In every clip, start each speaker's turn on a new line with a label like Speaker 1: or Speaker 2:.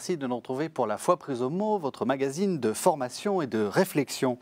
Speaker 1: Merci de nous retrouver pour La Foi prise au mot, votre magazine de formation et de réflexion.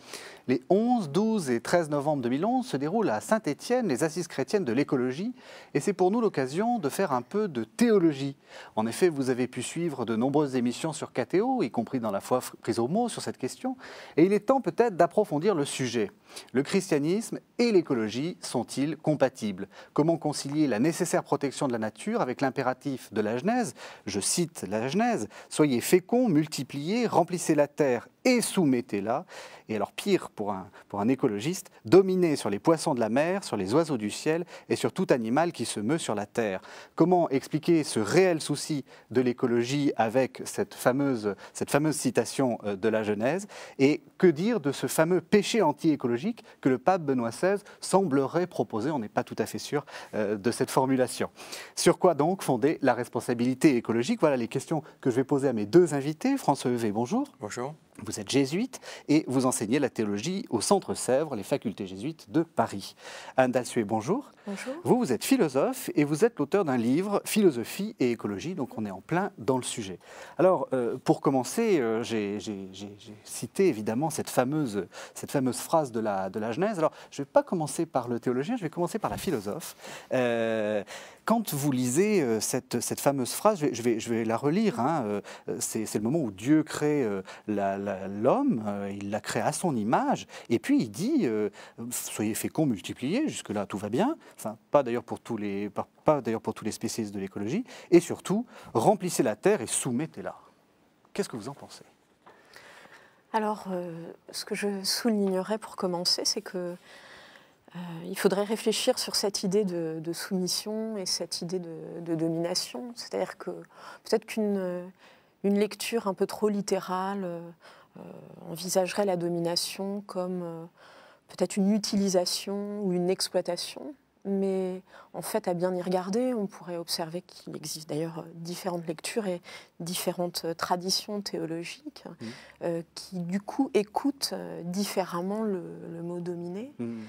Speaker 1: Les 11, 12 et 13 novembre 2011 se déroulent à Saint-Étienne les assises chrétiennes de l'écologie et c'est pour nous l'occasion de faire un peu de théologie. En effet, vous avez pu suivre de nombreuses émissions sur KTO, y compris dans la foi prise au mot sur cette question, et il est temps peut-être d'approfondir le sujet. Le christianisme et l'écologie sont-ils compatibles Comment concilier la nécessaire protection de la nature avec l'impératif de la Genèse Je cite la Genèse, Soyez féconds, multipliez, remplissez la terre et soumettez-la. Et alors pire pour un, pour un écologiste, dominer sur les poissons de la mer, sur les oiseaux du ciel et sur tout animal qui se meut sur la terre. Comment expliquer ce réel souci de l'écologie avec cette fameuse, cette fameuse citation euh, de la Genèse Et que dire de ce fameux péché anti-écologique que le pape Benoît XVI semblerait proposer On n'est pas tout à fait sûr euh, de cette formulation. Sur quoi donc fonder la responsabilité écologique Voilà les questions que je vais poser à mes deux invités. François Evé, bonjour. Bonjour. Vous êtes jésuite et vous enseignez la théologie au Centre Sèvres, les facultés jésuites de Paris. Anne bonjour. Bonjour. Vous, vous êtes philosophe et vous êtes l'auteur d'un livre, Philosophie et écologie, donc on est en plein dans le sujet. Alors, euh, pour commencer, euh, j'ai cité évidemment cette fameuse, cette fameuse phrase de la, de la Genèse. Alors, je ne vais pas commencer par le théologien, je vais commencer par la philosophe. Euh, quand vous lisez cette, cette fameuse phrase, je vais, je vais, la relire, hein, c'est le moment où Dieu crée la l'homme, euh, il l'a créé à son image, et puis il dit euh, soyez féconds, multipliez, jusque-là tout va bien, pas d'ailleurs pour, tous les, pas, pour les spécialistes de l'écologie, et surtout remplissez la terre et soumettez-la. Qu'est-ce que vous en pensez
Speaker 2: Alors, euh, ce que je soulignerais pour commencer, c'est que il faudrait réfléchir sur cette idée de, soumission et cette idée de, domination. C'est-à-dire que peut-être qu'une lecture un peu trop littérale euh, envisagerait la domination comme euh, peut-être une utilisation ou une exploitation. Mais en fait, à bien y regarder, on pourrait observer qu'il existe d'ailleurs euh, différentes lectures et différentes traditions théologiques mmh. qui, du coup, écoutent différemment le, mot dominé. Mmh.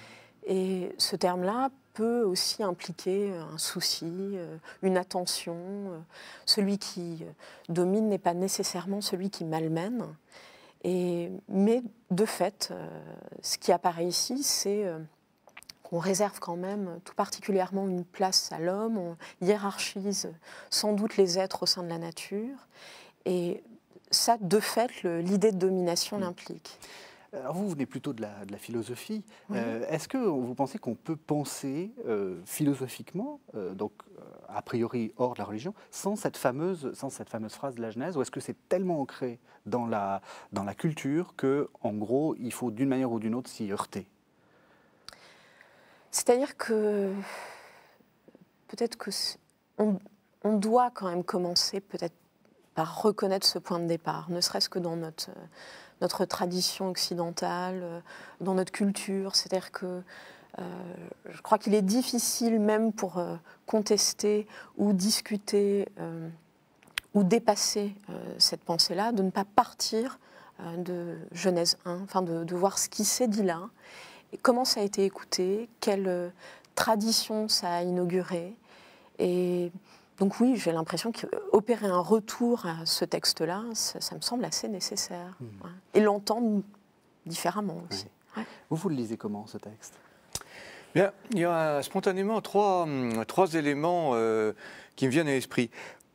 Speaker 2: Et ce terme-là peut aussi impliquer un souci, une attention. Celui qui domine n'est pas nécessairement celui qui malmène mais de fait, euh, ce qui apparaît ici, c'est euh, qu'on réserve quand même euh, tout particulièrement une place à l'homme, on hiérarchise sans doute les êtres au sein de la nature. Et ça, de fait, l'idée de domination mm. l'implique. Alors vous venez
Speaker 1: plutôt de la, philosophie. Euh, est-ce que vous pensez qu'on peut penser euh, philosophiquement, euh, donc a priori hors de la religion, sans cette fameuse, sans cette fameuse phrase de la Genèse Ou est-ce que c'est tellement ancré dans la, dans la culture que, en gros, il faut d'une manière ou d'une autre s'y heurter
Speaker 2: C'est-à-dire que peut-être que on, doit quand même commencer peut-être par reconnaître ce point de départ, ne serait-ce que dans notre notre tradition occidentale, euh, dans notre culture. C'est-à-dire que euh, je crois qu'il est difficile même pour euh, contester ou discuter ou dépasser cette pensée-là, de ne pas partir de Genèse 1, enfin de, voir ce qui s'est dit là, comment ça a été écouté, quelle tradition ça a inauguré. Et donc oui, j'ai l'impression qu'opérer euh, un retour à ce texte-là, ça, me semble assez nécessaire. Hmm. Hein, et l'entendre différemment aussi.
Speaker 1: Vous, vous le lisez comment ce texte
Speaker 3: il y a spontanément trois, hmm, trois éléments euh, qui me viennent à l'esprit.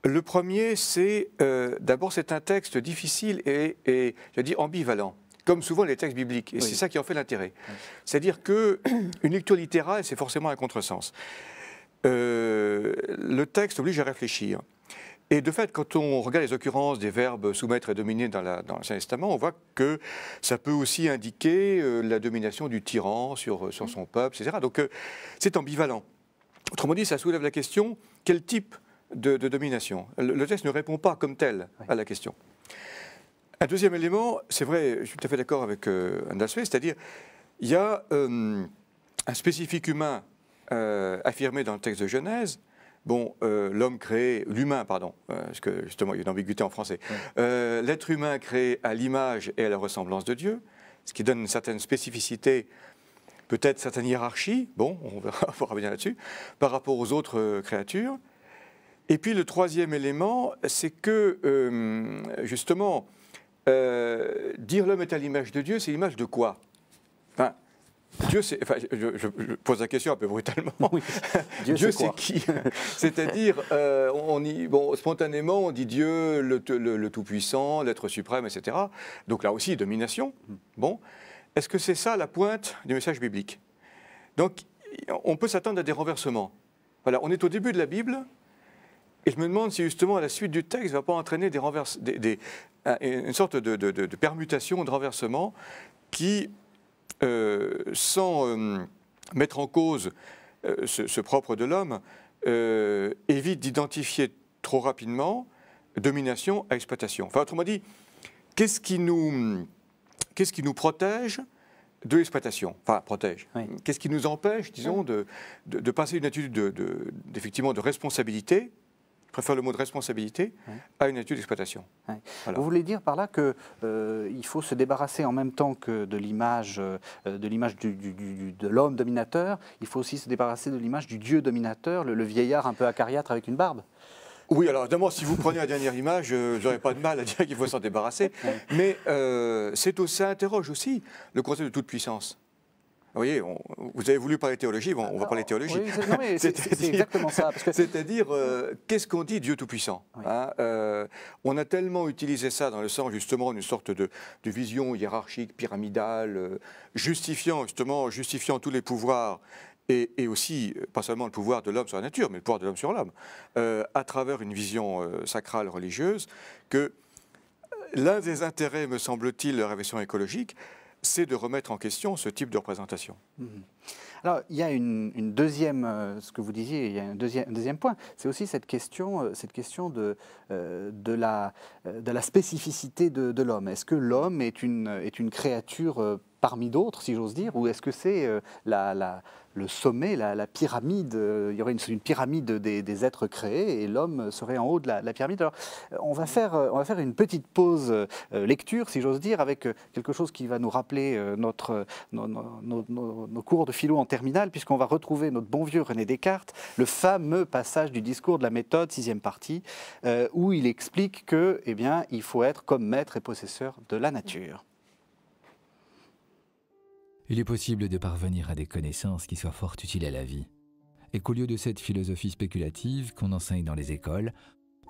Speaker 3: Le premier, c'est euh, d'abord, c'est un texte difficile et, et je dis, ambivalent, comme souvent les textes bibliques. Et c'est ça qui en fait l'intérêt. C'est-à-dire qu'une lecture littérale, c'est forcément un contresens. Euh, le texte oblige à réfléchir. Et de fait, quand on regarde les occurrences des verbes soumettre et dominer dans, l'Ancien Testament, on voit que ça peut aussi indiquer euh, la domination du tyran sur, euh, mm. son peuple, etc. Donc c'est ambivalent. Autrement dit, ça soulève la question quel type de, domination le, texte ne répond pas comme tel à la question. Un deuxième élément, c'est vrai, je suis tout à fait d'accord avec euh, c'est-à-dire il y a un spécifique humain euh, affirmé dans le texte de Genèse, bon, euh, l'homme créé, l'humain, pardon, euh, parce que justement il y a une ambiguïté en français, l'être humain créé à l'image et à la ressemblance de Dieu, ce qui donne une certaine spécificité, peut-être certaine hiérarchie, bon, on verra, on revenir là-dessus, par rapport aux autres créatures. Et puis le troisième élément, c'est que justement, dire l'homme est à l'image de Dieu, c'est l'image de quoi Dieu, c'est, je, pose la question un peu brutalement. Dieu, c'est qui C'est-à-dire, euh, spontanément, on dit Dieu, le, Tout-Puissant, l'être suprême, etc. Donc là aussi, domination. Mm. Bon, est-ce que c'est ça la pointe du message biblique Donc, on peut s'attendre à des renversements. Voilà, on est au début de la Bible, et je me demande si justement à la suite du texte ne va pas entraîner des renverse, des, une sorte de permutation, de renversement qui euh, sans euh, mettre en cause euh, ce, propre de l'homme, évite d'identifier trop rapidement domination à exploitation. Enfin, autrement dit, qu'est-ce qui nous, qu'est-ce qui nous protège de l'exploitation, enfin protège. Qu'est-ce qui nous empêche, disons, de, passer une attitude de, de, de responsabilité préfère le mot de responsabilité, à une étude d'exploitation.
Speaker 1: Vous voulez dire par là qu'il euh, il faut se débarrasser en même temps que de l'image euh, de l'image du, de l'homme dominateur, il faut aussi se débarrasser de l'image du dieu dominateur,
Speaker 3: le, vieillard un peu acariâtre avec une barbe oui, alors d'abord, si vous prenez la dernière image, euh, j'aurais pas de mal à dire qu'il faut s'en débarrasser. Mais euh, c'est aussi, ça interroge aussi le concept de toute puissance. Vous avez voulu parler théologie, bon, on va parler ah, théologie. c'est exactement ça. C'est-à-dire, euh, qu'est-ce qu'on dit Dieu Tout-Puissant hein, euh, On a tellement utilisé ça dans le sens justement d'une sorte de, vision hiérarchique, pyramidale, euh, justifiant justement, justifiant tous les pouvoirs et, aussi, pas seulement le pouvoir de l'homme sur la nature, mais le pouvoir de l'homme sur l'homme, à travers une vision sacrale religieuse, que l'un des intérêts, me semble-t-il, de la révolution écologique, c'est de remettre en question ce type de représentation. Mhm.
Speaker 1: Alors, il y a une, deuxième, euh, ce que vous disiez, il y a un deuxième, point, c'est aussi cette question, euh, cette question de, euh, de, la, de la spécificité de, l'homme. Est-ce que l'homme est une, est une créature parmi d'autres, si j'ose dire, ou est-ce que c'est euh, le sommet, la, pyramide euh, Il y aurait une, pyramide des, êtres créés et l'homme serait en haut de la, pyramide. Alors, euh, on va, faire, une petite pause lecture, si j'ose dire, avec quelque chose qui va nous rappeler nos, cours de philo en terminale, puisqu'on va retrouver notre bon vieux René Descartes, le fameux passage du discours de la méthode, sixième partie, où il explique que, eh bien, il faut être comme maître et possesseur de la nature.
Speaker 4: Il est possible de parvenir à des connaissances qui soient fort utiles à la vie, et qu'au lieu de cette philosophie spéculative qu'on enseigne dans les écoles,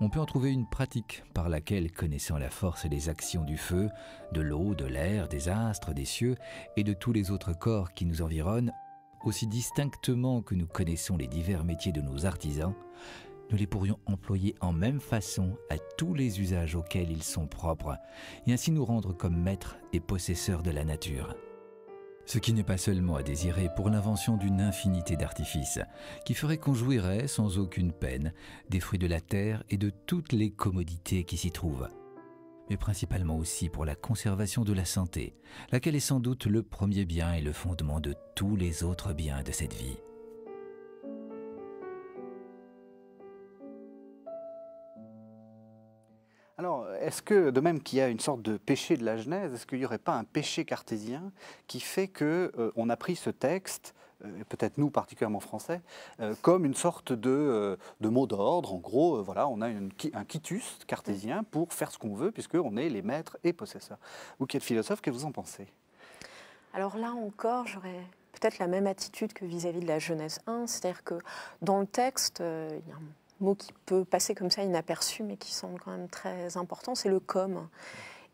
Speaker 4: on peut en trouver une pratique par laquelle, connaissant la force et les actions du feu, de l'eau, de l'air, des astres, des cieux et de tous les autres corps qui nous environnent, aussi distinctement que nous connaissons les divers métiers de nos artisans, nous les pourrions employer en même façon à tous les usages auxquels ils sont propres, et ainsi nous rendre comme maîtres et possesseurs de la nature. Ce qui n'est pas seulement à désirer pour l'invention d'une infinité d'artifices, qui ferait qu'on jouirait sans aucune peine des fruits de la terre et de toutes les commodités qui s'y trouvent, mais principalement aussi pour la conservation de la santé, laquelle est sans doute le premier bien et le fondement de tous les autres biens de cette vie.
Speaker 1: Alors, est-ce que, de même qu'il y a une sorte de péché de la Genèse, est-ce qu'il n'y aurait pas un péché cartésien qui fait qu'on euh, a pris ce texte euh, peut-être nous particulièrement français, euh, comme une sorte de, mot d'ordre. En gros, voilà, on a un quitus cartésien pour faire ce qu'on veut, puisqu'on est les maîtres et possesseurs. Vous qui êtes philosophe, qu'est-ce que vous en pensez
Speaker 2: Alors là encore, j'aurais peut-être la même attitude que vis-à-vis de la Genèse 1, c'est-à-dire que dans le texte, il y a un mot qui peut passer comme ça inaperçu, mais qui semble quand même très important, c'est le com.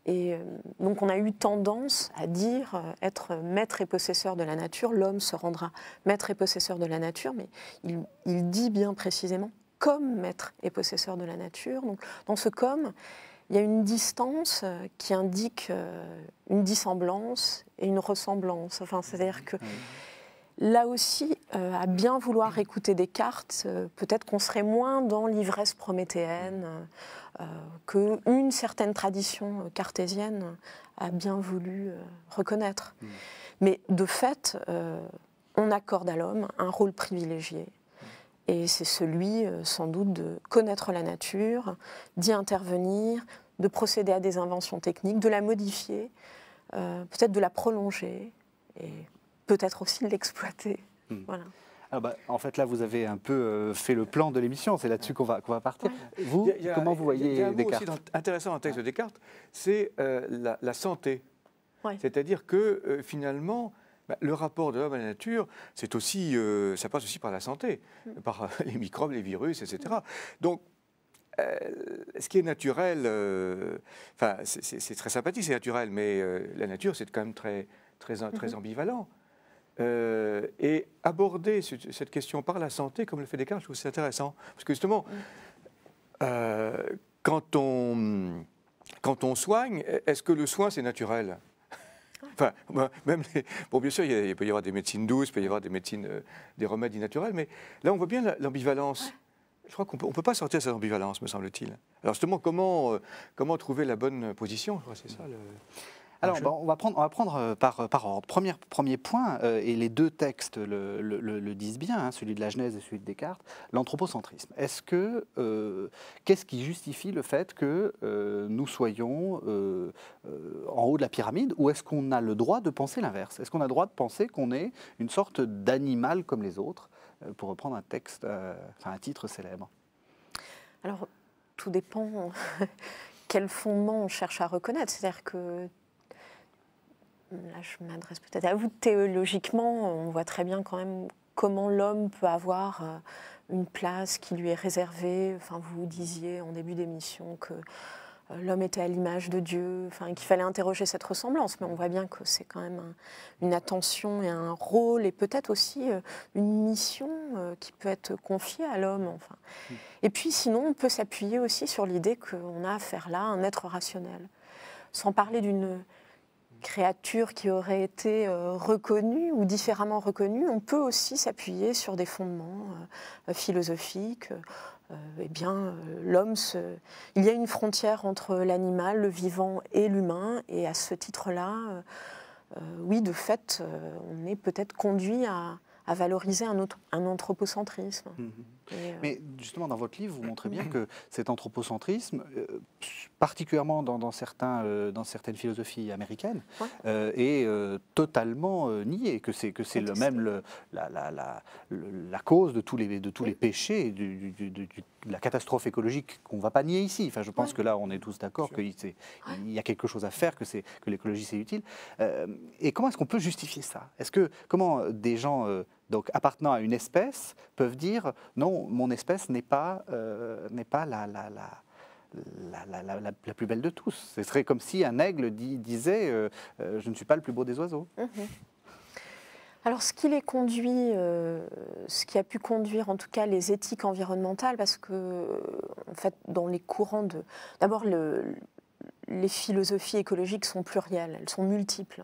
Speaker 2: Et euh, donc on a eu tendance à dire euh, être maître et possesseur de la nature, l'homme se rendra maître et possesseur de la nature, mais il, dit bien précisément comme maître et possesseur de la nature. Donc dans ce comme, il y a une distance euh, qui indique une dissemblance et une ressemblance. Enfin, c'est-à-dire que là aussi, euh, à bien vouloir écouter des cartes, euh, peut-être qu'on serait moins dans l'ivresse prométhéenne euh, qu'une certaine tradition cartésienne a bien voulu reconnaître. Mm. Mais de fait, on accorde à l'homme un rôle privilégié. Et c'est celui, sans doute, de connaître la nature, d'y intervenir, de procéder à des inventions techniques, de la modifier, peut-être de la prolonger peut-être aussi l'exploiter.
Speaker 1: Hmm. Voilà. Ah bah, en fait, là, vous avez un peu
Speaker 3: euh, fait le plan de l'émission. C'est là-dessus qu'on va, va partir.
Speaker 2: Vous, comment vous voyez il y a un Descartes aussi
Speaker 3: intéressant dans le texte de Descartes, c'est euh, la, santé. C'est-à-dire que euh, finalement, bah, le rapport de l'homme à la nature, c'est aussi, ça passe aussi par la santé, mm. par les microbes, les virus, etc. Donc, ce qui est naturel, enfin, c'est très sympathique, c'est naturel, mais la nature, c'est quand même très, très, très mm-hmm. ambivalent. Euh, et aborder cette question par la santé, comme le fait Descartes, je trouve c'est intéressant. Parce que justement, euh, quand, on, quand on soigne, est-ce que le soin, c'est naturel Enfin, même bon, bien sûr, il peut y avoir des médecines douces, il peut y avoir des médecines, euh, des remèdes naturels, mais là, on voit bien l'ambivalence. Je crois qu'on ne peut pas sortir de cette ambivalence, me semble-t-il. Alors justement, comment, comment trouver la bonne position Je crois c'est ça.
Speaker 1: Le... Alors,
Speaker 3: on va prendre, on va prendre euh, par, euh, par ordre. Premier,
Speaker 1: premier point, euh, et les deux textes le, disent bien, hein, celui de la Genèse et celui de Descartes, l'anthropocentrisme. Est-ce que, qu'est-ce qui justifie le fait que nous soyons en haut de la pyramide, ou est-ce qu'on a le droit de penser l'inverse Est-ce qu'on a le droit de penser qu'on est une sorte d'animal comme les autres, pour reprendre un texte, enfin un titre célèbre
Speaker 2: Alors, tout dépend. quel fondement on cherche à reconnaître. C'est-à-dire que là je m'adresse peut-être à vous, théologiquement, on voit très bien quand même comment l'homme peut avoir euh, une place qui lui est réservée. Enfin, vous disiez en début d'émission que euh, l'homme était à l'image de Dieu, enfin, qu'il fallait interroger cette ressemblance, mais on voit bien que c'est quand même une attention et un rôle, et peut-être aussi euh, une mission qui peut être confiée à l'homme. Enfin. Mm. Et puis sinon, on peut s'appuyer aussi sur l'idée qu'on a affaire là à un être rationnel, sans parler d'une créatures qui auraient été euh, reconnues ou différemment reconnues, on peut aussi s'appuyer sur des fondements euh, euh, philosophiques. Eh bien, l'homme Il y a une frontière entre l'animal, le vivant et l'humain, et à ce titre-là, oui, de fait, on est peut-être conduit à, valoriser un, anthropocentrisme. Mmh
Speaker 1: euh, Mais justement, dans votre livre, vous montrez bien que cet anthropocentrisme, euh, particulièrement dans, certains, euh, dans certaines philosophies américaines, est totalement nié, que c'est que c'est le même le, la, cause de tous les, de tous les péchés, de la catastrophe écologique qu'on ne va pas nier ici. Enfin, je pense que là, on est tous d'accord qu'il y a quelque chose à faire, que, que l'écologie, c'est utile. et comment est-ce qu'on peut justifier ça Est-ce que comment des gens donc appartenant à une espèce, peuvent dire non, mon espèce n'est pas, euh, pas la, la, la plus belle de tous. Ce serait comme si un aigle disait euh, euh, Je ne suis pas le plus beau des oiseaux.
Speaker 2: Mhm. Alors, ce qui les conduit, ce qui a pu conduire en tout cas les éthiques environnementales, parce que, en fait, dans les courants de. D'abord, les philosophies écologiques sont plurielles, elles sont multiples.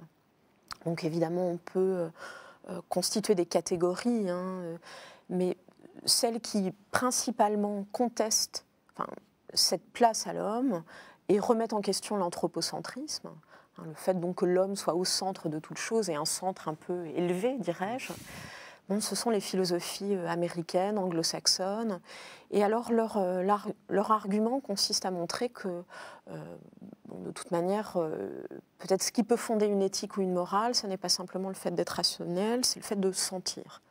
Speaker 2: Donc, évidemment, on peut. Euh, constituer des catégories, hein, euh, mais celles qui principalement contestent cette place à l'homme et remettent en question l'anthropocentrisme, hein, le fait donc que l'homme soit au centre de toute chose et un centre un peu élevé, dirais-je ce sont les philosophies euh, américaines, anglo-saxonnes. Et alors leur, euh, leur, argument consiste à montrer que, euh, de toute manière, peut-être ce qui peut fonder une éthique ou une morale, ce n'est pas simplement le fait d'être rationnel, c'est le fait de sentir.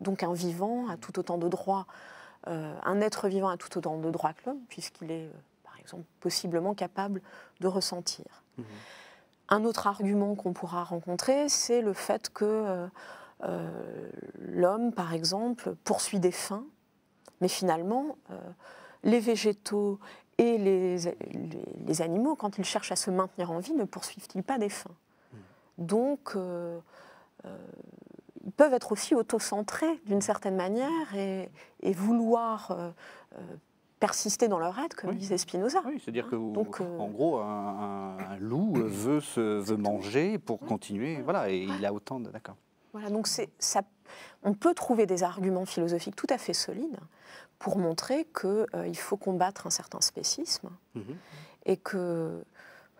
Speaker 2: Donc un vivant a tout autant de droits, un être vivant a tout autant de droits que l'homme, puisqu'il est, par exemple, possiblement capable de ressentir. Mmh un autre argument qu'on pourra rencontrer, c'est le fait que euh, l'homme, par exemple, poursuit des fins, mais finalement, euh, les végétaux et les, animaux, quand ils cherchent à se maintenir en vie, ne poursuivent-ils pas des fins Donc, euh, ils peuvent être aussi autocentrés d'une certaine manière et, vouloir persister dans leur être, comme disait Spinoza. Oui, c'est-à-dire hein
Speaker 1: en gros, un, loup veut, manger pour continuer, voilà, et il a autant de... D'accord.
Speaker 2: Voilà, donc on peut trouver des arguments philosophiques tout à fait solides pour montrer qu'il euh, faut combattre un certain spécisme mhm. et que,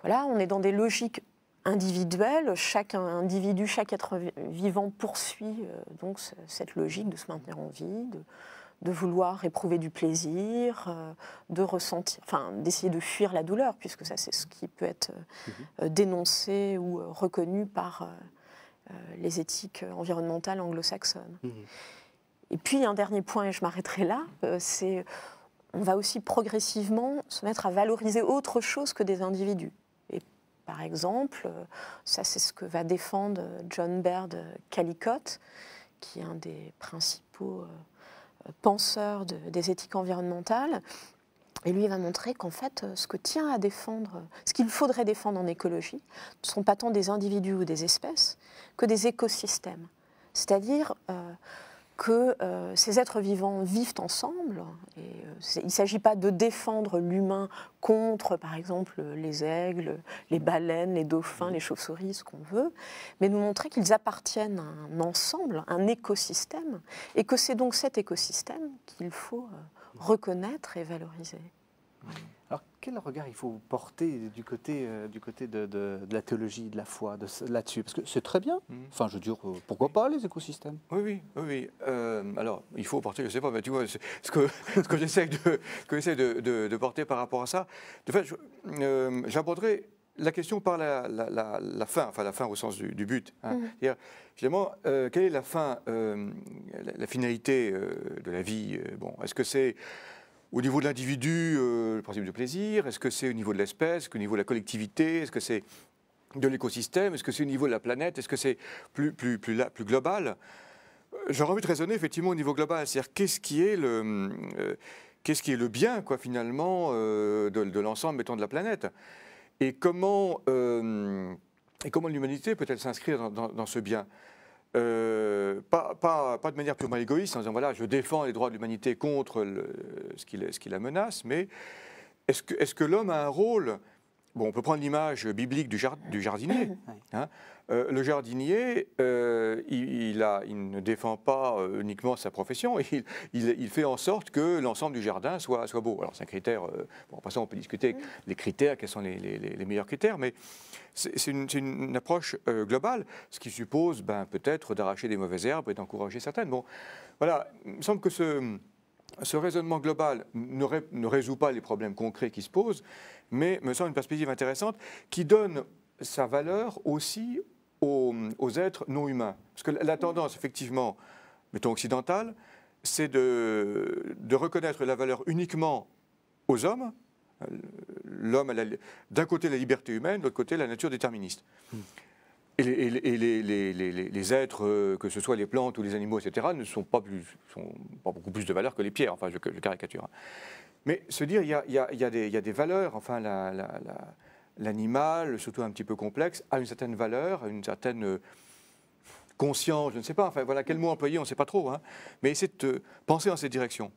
Speaker 2: voilà, on est dans des logiques individuelles, chaque individu, chaque être vivant poursuit euh, donc cette logique de se maintenir en vie, de, vouloir éprouver du plaisir, euh, de ressentir, enfin d'essayer de fuir la douleur, puisque ça c'est ce qui peut être mhm. dénoncé ou reconnu par euh, les éthiques environnementales anglo-saxonnes. Mmh. Et puis un dernier point, et je m'arrêterai là, euh, c'est on va aussi progressivement se mettre à valoriser autre chose que des individus. Et par exemple, euh, ça c'est ce que va défendre John Baird Calicott, qui est un des principaux penseurs des éthiques environnementales. Et lui, il va montrer qu'en fait, ce que tient à défendre, ce qu'il faudrait défendre en écologie, ne sont pas tant des individus ou des espèces, que des écosystèmes. C'est-à-dire euh, que euh, ces êtres vivants vivent ensemble. Euh, il ne s'agit pas de défendre l'humain contre, par exemple, les aigles, les baleines, les dauphins, les chauves-souris, ce qu'on veut, mais de montrer qu'ils appartiennent à un ensemble, un écosystème, et que c'est donc cet écosystème qu'il faut reconnaître et valoriser.
Speaker 1: Alors, quel regard il faut porter du côté, euh, du côté de, de, la théologie, de la foi de, là-dessus Parce que c'est très bien. Mhm. Enfin, je veux dire, euh, pourquoi pas les écosystèmes
Speaker 3: Oui, oui, oui. Euh, alors, il faut porter, je ne sais pas, mais tu vois, ce que, ce que j'essaie de, de, porter par rapport à ça, de fait, j'aborderai la question par la, la, fin, enfin la fin au sens du, but. Hein. Mhm. dire finalement, quelle est la fin, la, finalité de la vie Bon, est-ce que c'est au niveau de l'individu, euh, le principe de plaisir, est-ce que c'est au niveau de l'espèce, est niveau de la collectivité, est-ce que c'est de l'écosystème, est-ce que c'est au niveau de la planète, est-ce que c'est plus, global J'aurais envie de raisonner effectivement au niveau global, c'est-à-dire qu'est-ce qui est le... Euh, bien, quoi, finalement, euh, de, l'ensemble, mettons, de la planète Et comment, l'humanité peut-elle s'inscrire dans, ce bien euh, pas, de manière purement égoïste, en disant voilà, je défends les droits de l'humanité contre ce, qui, ce, qui, la menace, mais est-ce que, est que l'homme a un rôle Bon, on peut prendre l'image biblique du, du jardinier. Hein. Euh, le jardinier, euh, il, ne défend pas euh, uniquement sa profession, il, il fait en sorte que l'ensemble du jardin soit, beau. Alors c'est un critère, bon, on peut discuter des critères, quels sont les, meilleurs critères, mais c'est une, approche globale, ce qui suppose ben, peut-être d'arracher des mauvaises herbes et d'encourager certaines. Bon, voilà, il me semble que ce raisonnement global ne, résout pas les problèmes concrets qui se posent, mais me semble une perspective intéressante qui donne sa valeur aussi aux, êtres non humains. Parce que la tendance, effectivement, mettons occidentale, c'est de, de reconnaître la valeur uniquement aux hommes, l'homme d'un côté la liberté humaine, de l'autre côté la nature déterministe. Et, les, les, les, les, êtres, euh, que ce soit les plantes ou les animaux, etc., ne sont pas, plus, sont beaucoup plus de valeur que les pierres, enfin je, caricature. Hein. Mais se dire, il y a, y a, y a, des, y a des, valeurs, enfin la l'animal, surtout un petit peu complexe, a une certaine valeur, une certaine euh, conscience, je ne sais pas, enfin voilà quel mot employer, on ne sait pas trop, hein, mais c'est de penser dans cette direction.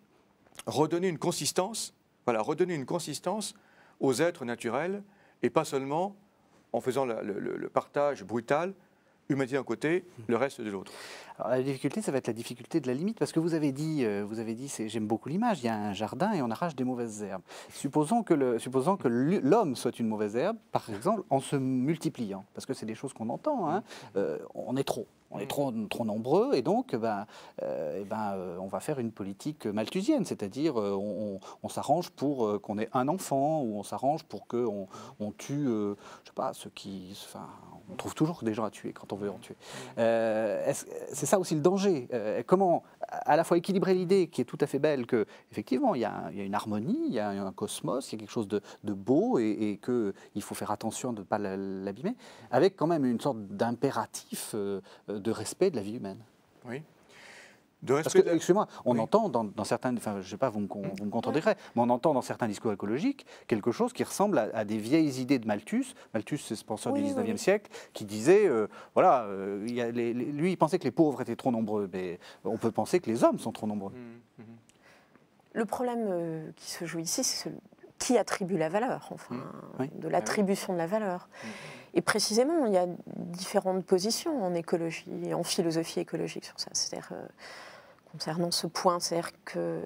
Speaker 3: Redonner une consistance, voilà, redonner une consistance aux êtres naturels et pas seulement en faisant le partage brutal humanité d'un côté, le reste de l'autre. la difficulté, ça va être la difficulté de la limite, parce que vous avez dit, euh, vous avez dit, j'aime
Speaker 1: beaucoup l'image, il y a un jardin et on arrache des mauvaises herbes. Supposons que, le, supposons que l'homme soit une mauvaise herbe, par exemple, en se multipliant, parce que c'est des choses qu'on entend, hein. mm. euh, on est trop. On est mm. trop, trop, nombreux et donc ben, euh, ben, on va faire une politique malthusienne, c'est-à-dire on, s'arrange pour qu'on ait un enfant ou on s'arrange pour qu'on on tue, je sais pas, ceux qui... Enfin, on trouve toujours des gens à tuer quand on veut en tuer. Mm. Euh, c'est ça aussi le danger. Euh, comment à la fois équilibrer l'idée qui est tout à fait belle que effectivement il y, a, une harmonie, il y a un cosmos, il y a quelque chose de, beau et, et qu'il faut faire attention de ne pas l'abîmer, avec quand même une sorte d'impératif euh, de respect de la vie humaine. Oui. Parce que, excusez-moi, on entend dans, certains, je sais pas, vous me, mm. mais on entend dans certains discours écologiques quelque chose qui ressemble à, des vieilles idées de Malthus. Malthus, c'est ce penseur du 19e siècle, qui disait, euh, voilà, euh, lui, il pensait que les pauvres étaient trop nombreux, mais on peut penser que les hommes sont trop nombreux. Mm,
Speaker 2: mm. Le problème euh, qui se joue ici, c'est qui attribue la valeur, enfin, de ah l'attribution de la valeur. Et précisément, il y a différentes positions en écologie, et en philosophie écologique sur ça. C'est-à-dire, concernant ce point C'est-à-dire que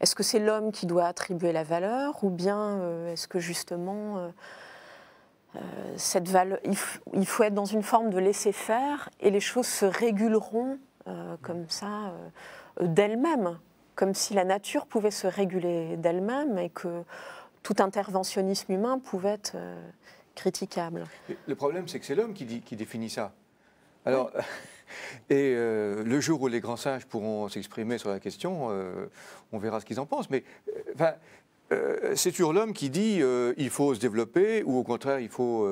Speaker 2: est-ce que c'est l'homme qui doit attribuer la valeur ou bien euh, est-ce que justement euh, euh, cette valeur, il, faut être dans une forme de laisser faire et les choses se réguleront comme ça d'elles-mêmes, comme si la nature pouvait se réguler d'elle-même et que tout interventionnisme humain pouvait être critiquable.
Speaker 3: Le problème, c'est que c'est l'homme qui, qui, définit ça. Alors, et euh, le jour où les grands singes pourront s'exprimer sur la question, euh, on verra ce qu'ils en pensent. Mais euh, c'est euh, l'homme qui dit il faut se développer ou au contraire il faut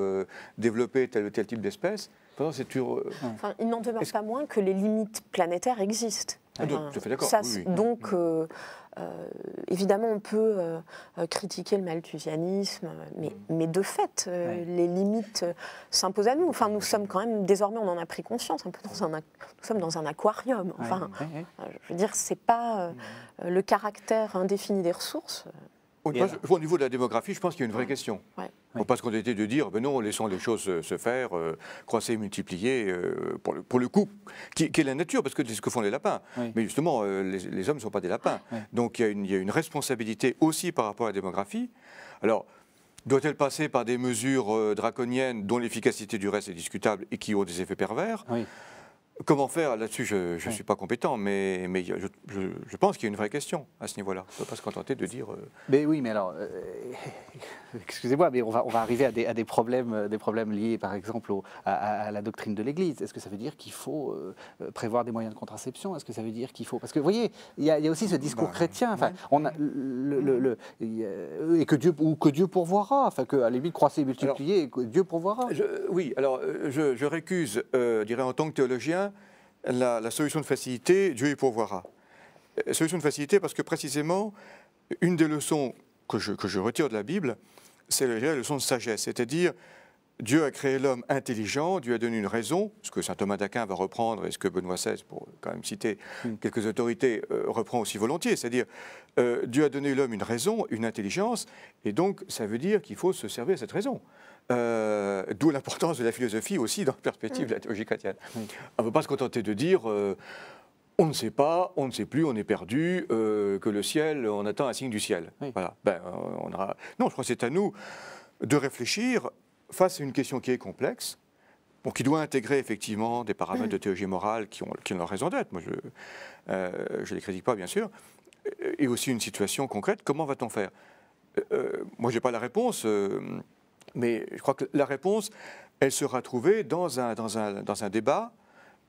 Speaker 3: développer tel ou tel type d'espèce. Enfin,
Speaker 2: il n'en demeure pas moins que les limites planétaires existent. Ah, Donc. Mm. Euh, évidemment, on peut euh, critiquer le malthusianisme, mais, mm. de fait, euh, les limites s'imposent à nous. Enfin, nous sommes quand même, désormais, on en a pris conscience, un peu dans un, nous sommes dans un aquarium. Enfin, je veux dire, c'est pas mm. le caractère indéfini des ressources
Speaker 3: au niveau de la démographie, je pense qu'il y a une vraie question. Parce qu'on était de dire, ben non, laissons les choses euh, se faire, euh, croiser, multiplier, euh, pour, le, coup, qui, est la nature, parce que c'est ce que font les lapins. Mais justement, les, hommes ne sont pas des lapins. Donc il y, une, il y, a une responsabilité aussi par rapport à la démographie. Alors, doit-elle passer par des mesures draconiennes dont l'efficacité du reste est discutable et qui ont des effets pervers Comment faire Là-dessus, je ne suis pas compétent, mais, je, pense qu'il y a une vraie question à ce niveau-là. On ne peut pas se contenter de dire. Euh,
Speaker 1: mais oui, mais alors, euh, excusez-moi, mais on va, arriver à des, problèmes, euh, des problèmes liés, par exemple, à, la doctrine de l'Église. Est-ce que ça veut dire qu'il faut prévoir des moyens de contraception Est-ce que ça veut dire qu'il faut. Parce que, vous voyez, il y, a aussi ce discours bah, chrétien, enfin, et que Dieu, ou que Dieu pourvoira, enfin, que, à la limite, croissez
Speaker 3: et que Dieu pourvoira. oui, alors, je, récuse, dirais, en tant que théologien, la, solution de facilité, Dieu y pourvoira. Euh, solution de facilité parce que précisément, une des leçons que je, que je retire de la Bible, c'est la leçon de sagesse, c'est-à-dire Dieu a créé l'homme intelligent, Dieu a donné une raison, ce que saint Thomas d'Aquin va reprendre et ce que Benoît XVI, pour quand même citer hmm. quelques autorités, euh, reprend aussi volontiers, c'est-à-dire euh, Dieu a donné l'homme une raison, une intelligence, et donc ça veut dire qu'il faut se servir à cette raison. Euh, d'où l'importance de la philosophie aussi dans la perspective de la théologie chrétienne. Mm. Mm. On ne peut pas se contenter de dire euh, on ne sait pas, on ne sait plus, on est perdu, euh, que le ciel, on attend un signe du ciel. Voilà. Ben, on aura... Non, je crois que c'est à nous de réfléchir face à une question qui est complexe, qui doit intégrer effectivement des paramètres de théologie morale qui ont, qui raison d'être. Moi, je ne les critique pas, bien sûr. Et aussi une situation concrète, comment va-t-on faire Moi, je n'ai pas la réponse mais je crois que la réponse, elle sera trouvée dans un, dans un, dans un débat.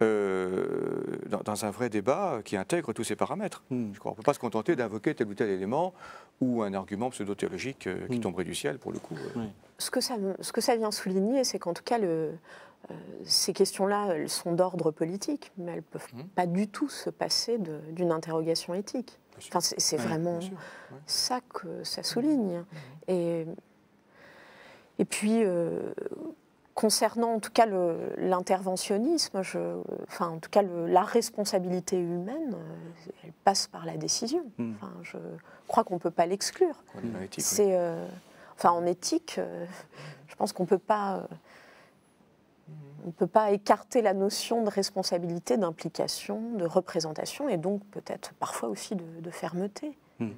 Speaker 3: Euh, dans, un vrai débat qui intègre tous ces paramètres. Hmm. Je crois, on ne peut pas se contenter d'invoquer tel ou tel élément ou un argument pseudo-théologique euh, qui hmm. tomberait du ciel, pour le coup. Euh.
Speaker 2: Ce, que ça, ce que ça vient souligner, c'est qu'en tout cas, le, ces questions-là, elles sont d'ordre politique, mais elles ne peuvent hmm. pas du tout se passer d'une interrogation éthique. Enfin, c'est vraiment ça que ça souligne. Et et puis, euh, concernant en tout cas l'interventionnisme, enfin en tout cas la responsabilité humaine, euh, elle passe par la décision. Hmm. Enfin, je crois qu'on ne peut pas l'exclure. Euh, enfin en éthique, je pense qu'on ne peut pas. On peut pas écarter la notion de responsabilité, d'implication, de représentation et donc peut-être parfois aussi de, fermeté. Hmm.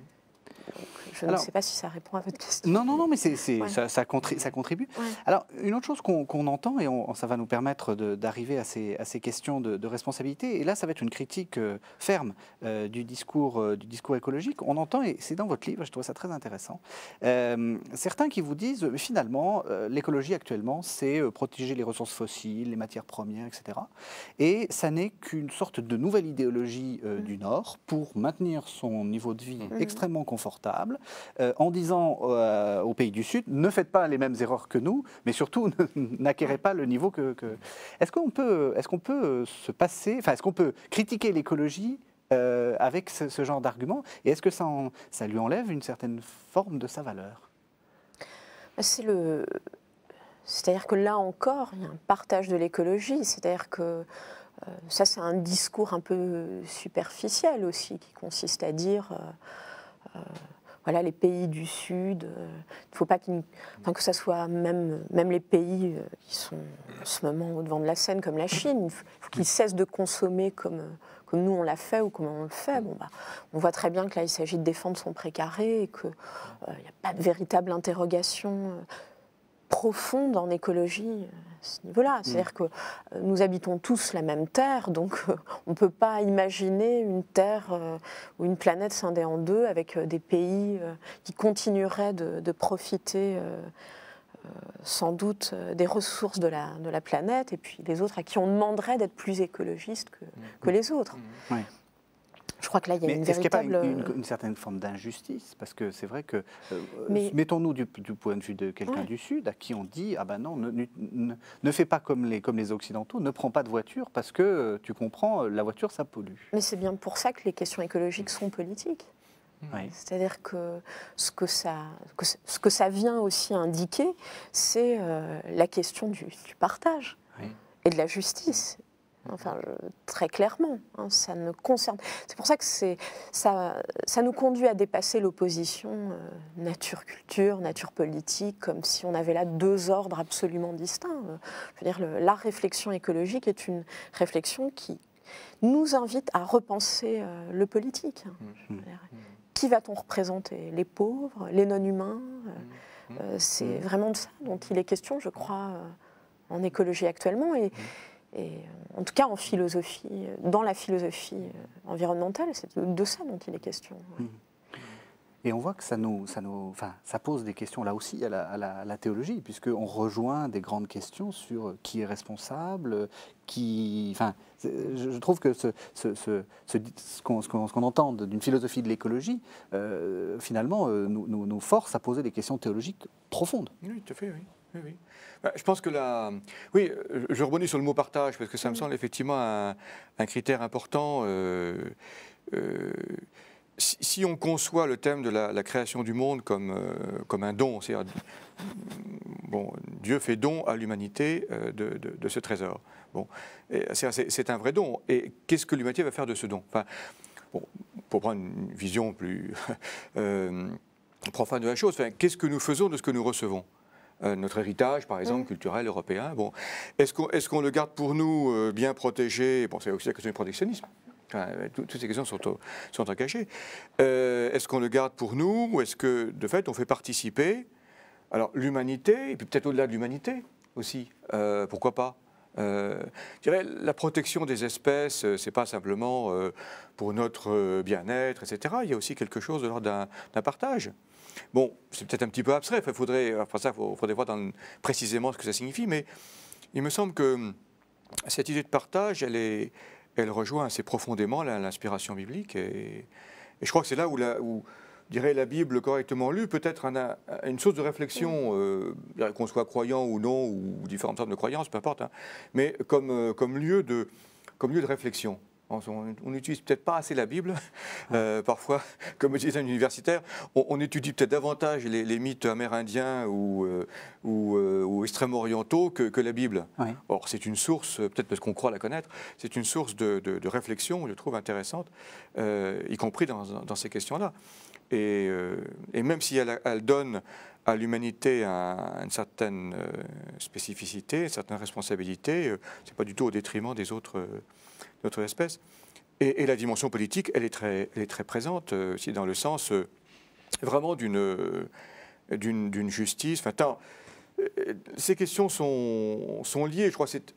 Speaker 2: Je ne sais pas si ça répond à votre question.
Speaker 1: Non, non, non, mais ça, contribue. Ça contribue. Alors, une autre chose qu'on entend, et on, ça va nous permettre d'arriver à, ces, questions de, responsabilité, et là, ça va être une critique euh, ferme euh, du, discours, euh, du discours écologique. On entend, et c'est dans votre livre, je trouve ça très intéressant, certains qui vous disent, finalement, l'écologie actuellement, c'est protéger les ressources fossiles, les matières premières, etc. Et ça n'est qu'une sorte de nouvelle idéologie mm. du Nord pour maintenir son niveau de vie mm. extrêmement confortable euh, en disant euh, aux pays du Sud, ne faites pas les mêmes erreurs que nous, mais surtout n'acquérez pas le niveau que... Est-ce qu'on peut, est qu'on peut se passer, enfin est-ce qu'on peut critiquer l'écologie euh, avec ce, genre d'argument Et est-ce que ça, ça lui enlève une certaine forme de sa valeur
Speaker 2: C'est le... C'est-à-dire que là encore, il y a un partage de l'écologie. C'est-à-dire que ça, c'est un discours un peu superficiel aussi, qui consiste à dire euh, voilà, les pays du Sud. Euh, il faut pas qu'il, que ce soit même, même les pays euh, qui sont en ce moment au devant de la scène, comme la Chine, il faut, qu'ils cessent de consommer comme, comme nous on l'a fait ou comment on le fait. Bon, bah, on voit très bien que là, il s'agit de défendre son précaré et qu'il n'y a pas de véritable interrogation profonde en écologie euh, à ce niveau-là. Mm. C'est-à-dire que euh, nous habitons tous la même Terre, donc euh, on ne peut pas imaginer une Terre ou une planète scindée en deux avec des pays qui continueraient de, profiter. sans doute des ressources de la, planète et puis les autres à qui on demanderait d'être plus écologistes que, mm. les autres. Mm. Je crois que là, il y a une Pas euh, une,
Speaker 1: certaine forme d'injustice Parce que c'est vrai que, euh, euh, mettons-nous du, point de vue de quelqu'un du Sud, à qui on dit, ah ben non, ne, ne, fais pas comme les, comme les Occidentaux, ne prends pas de voiture, parce que, tu comprends, la voiture, ça pollue.
Speaker 2: Mais c'est bien pour ça que les questions écologiques sont politiques. Mmh. C'est-à-dire que ce que, ça, ce que ça vient aussi indiquer, c'est la question du, partage et de la justice Enfin, très clairement, hein, ça ne concerne. C'est pour ça que c'est ça, ça nous conduit à dépasser l'opposition euh, nature-culture, nature-politique, comme si on avait là deux ordres absolument distincts. Je veux dire, la réflexion écologique est une réflexion qui nous invite à repenser euh, le politique. Mmh. Mmh. Mmh. Qui va-t-on représenter Les pauvres, les non-humains euh, C'est vraiment de ça dont il est question, je crois, en écologie actuellement. Et, euh, en tout cas, en philosophie, euh, dans la philosophie euh, environnementale, c'est de ça dont il est question. Mmh.
Speaker 1: Et on voit que ça, ça, pose des questions là aussi à la, théologie, puisqu'on rejoint des grandes questions sur qui est responsable, qui. Enfin, je trouve que ce, ce, qu'on entend d'une philosophie de l'écologie, finalement, nous, nous force à poser des questions théologiques profondes. Oui, tout à fait, oui.
Speaker 3: Oui, bah, Je pense que là, oui, je rebondis sur le mot partage parce que ça me semble effectivement un, critère important. Euh, euh, si, on conçoit le thème de la, création du monde comme, euh, comme un don, c'est-à-dire, mm, bon, Dieu fait don à l'humanité de, de, de, ce trésor. Bon, c'est un vrai don. Et qu'est-ce que l'humanité va faire de ce don enfin, Pour prendre une vision plus profane de la chose, enfin, qu'est-ce que nous faisons de ce que nous recevons euh, notre héritage, par exemple, mm. culturel européen. Bon, est-ce qu'on est le garde pour nous euh, bien protégé Bon, c'est aussi la question du protectionnisme. Euh, toutes ces questions sont, sont engagées. est-ce qu'on le garde pour nous ou est-ce que, de fait, on fait participer alors l'humanité, et puis peut-être au-delà de l'humanité aussi, pourquoi pas je dirais, la protection des espèces, ce n'est pas simplement pour notre bien-être, etc. Il y a aussi quelque chose de l'ordre d'un partage. Bon, c'est peut-être un petit peu abstrait, il euh, faudrait, voir précisément ce que ça signifie, mais il me semble que hum, cette idée de partage, elle, elle rejoint assez profondément l'inspiration biblique, et, je crois que c'est là où, la, où, dirais, la Bible correctement lue peut être une source de réflexion, euh, qu'on soit croyant ou non, ou différentes formes de croyances, peu importe, hein, mais comme, euh, comme, lieu de, comme lieu de réflexion. On n'utilise peut-être pas assez la Bible, euh, parfois, comme disait un universitaire, on, étudie peut-être davantage les, mythes amérindiens ou, euh, ou, euh, orientaux que, que, la Bible. Or, c'est une source, peut-être parce qu'on croit la connaître, c'est une source de, de, réflexion, je trouve, intéressante, euh, y compris dans, dans ces questions-là. Et, même si elle, donne à l'humanité une certaine spécificité, une certaine responsabilité, c'est pas du tout au détriment des autres notre espèce. Et, la dimension politique, elle est très, elle est très présente, euh, aussi dans le sens euh, vraiment euh, d'une d'une justice. Enfin, ces questions sont, sont liées, je crois, c'est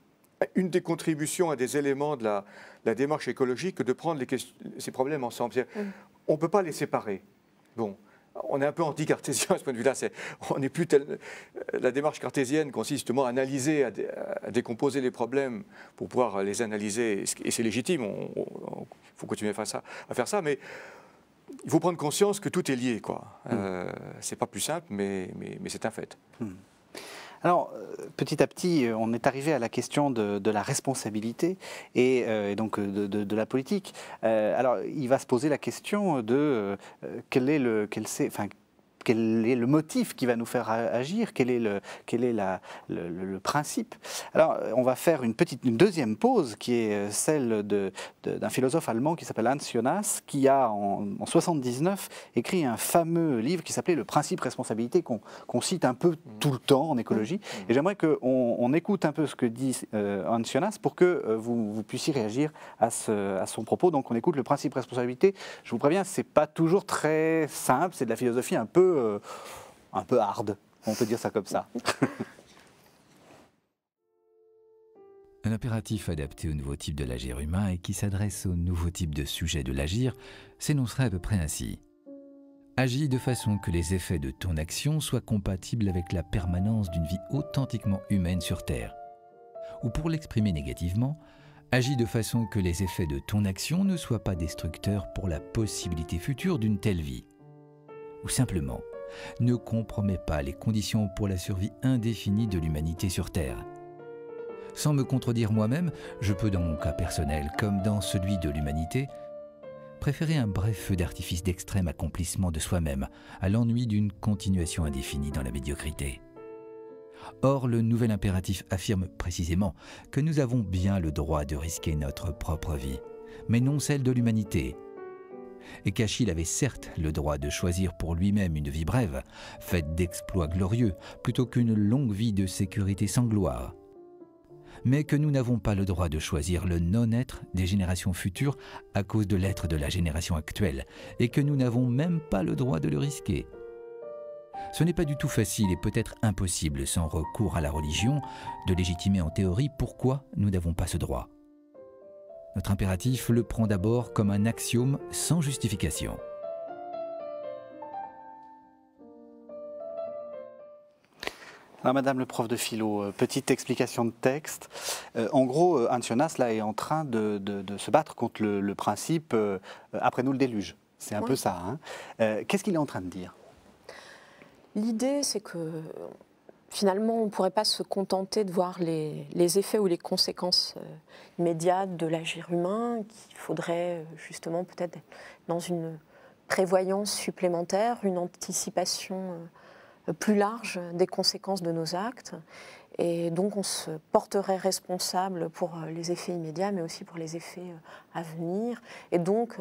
Speaker 3: une des contributions, à des éléments de la, la démarche écologique, de prendre les ces problèmes ensemble. On ne peut pas les séparer. Bon, on est un peu anti-cartésien à ce point de vue-là. on n'est plus la démarche cartésienne consiste justement à analyser, à, décomposer les problèmes pour pouvoir les analyser, et c'est légitime. Il faut continuer à faire ça, à faire ça mais il faut prendre conscience que tout est lié, mmh. euh, c'est pas plus simple, mais, c'est un fait. Mmh.
Speaker 1: Alors, euh, petit à petit, euh, on est arrivé à la question de, la responsabilité et, euh, donc de, la politique. alors, il va se poser la question de quel est le, quel c'est, enfin, quel est le motif qui va nous faire agir, quel est le, quel est le, principe. Alors, on va faire une, petite, une deuxième pause qui est euh, celle d'un philosophe allemand qui s'appelle Hans Jonas, qui a en, 79 écrit un fameux livre qui s'appelait Le principe responsabilité, qu'on cite un peu tout le temps en écologie. Et j'aimerais qu'on on écoute un peu ce que dit euh, Hans Jonas pour que euh, vous, puissiez réagir à, à son propos. Donc, on écoute le principe responsabilité. Je vous préviens, c'est pas toujours très simple, c'est de la philosophie un peu euh, un peu hard. On peut dire ça comme ça.
Speaker 4: Un impératif adapté au nouveau type de l'agir humain et qui s'adresse au nouveau type de sujet de l'agir s'énoncerait à peu près ainsi. Agis de façon que les effets de ton action soient compatibles avec la permanence d'une vie authentiquement humaine sur Terre. Ou pour l'exprimer négativement, agis de façon que les effets de ton action ne soient pas destructeurs pour la possibilité future d'une telle vie ou simplement ne compromet pas les conditions pour la survie indéfinie de l'humanité sur Terre. Sans me contredire moi-même, je peux dans mon cas personnel, comme dans celui de l'humanité, préférer un bref feu d'artifice d'extrême accomplissement de soi-même à l'ennui d'une continuation indéfinie dans la médiocrité. Or, le nouvel impératif affirme précisément que nous avons bien le droit de risquer notre propre vie, mais non celle de l'humanité, et qu'Achille avait certes le droit de choisir pour lui-même une vie brève, faite d'exploits glorieux, plutôt qu'une longue vie de sécurité sans gloire, mais que nous n'avons pas le droit de choisir le non-être des générations futures à cause de l'être de la génération actuelle, et que nous n'avons même pas le droit de le risquer. Ce n'est pas du tout facile et peut-être impossible sans recours à la religion de légitimer en théorie pourquoi nous n'avons pas ce droit. Notre impératif le prend d'abord comme un axiome sans justification.
Speaker 1: Madame le prof de philo, euh, petite explication de texte. Euh, en gros, euh, Antionas là, est en train de, se battre contre le, principe après nous le déluge. C'est un peu ça. Hein. Qu'est-ce qu'il est en train de dire
Speaker 2: L'idée, c'est que finalement, on ne pourrait pas se contenter de voir les, effets ou les conséquences euh, immédiates de l'agir humain, qu'il faudrait euh, justement peut-être dans une prévoyance supplémentaire, une anticipation euh, plus large des conséquences de nos actes. Et donc on se porterait responsable pour les effets immédiats, mais aussi pour les effets à venir. Et donc,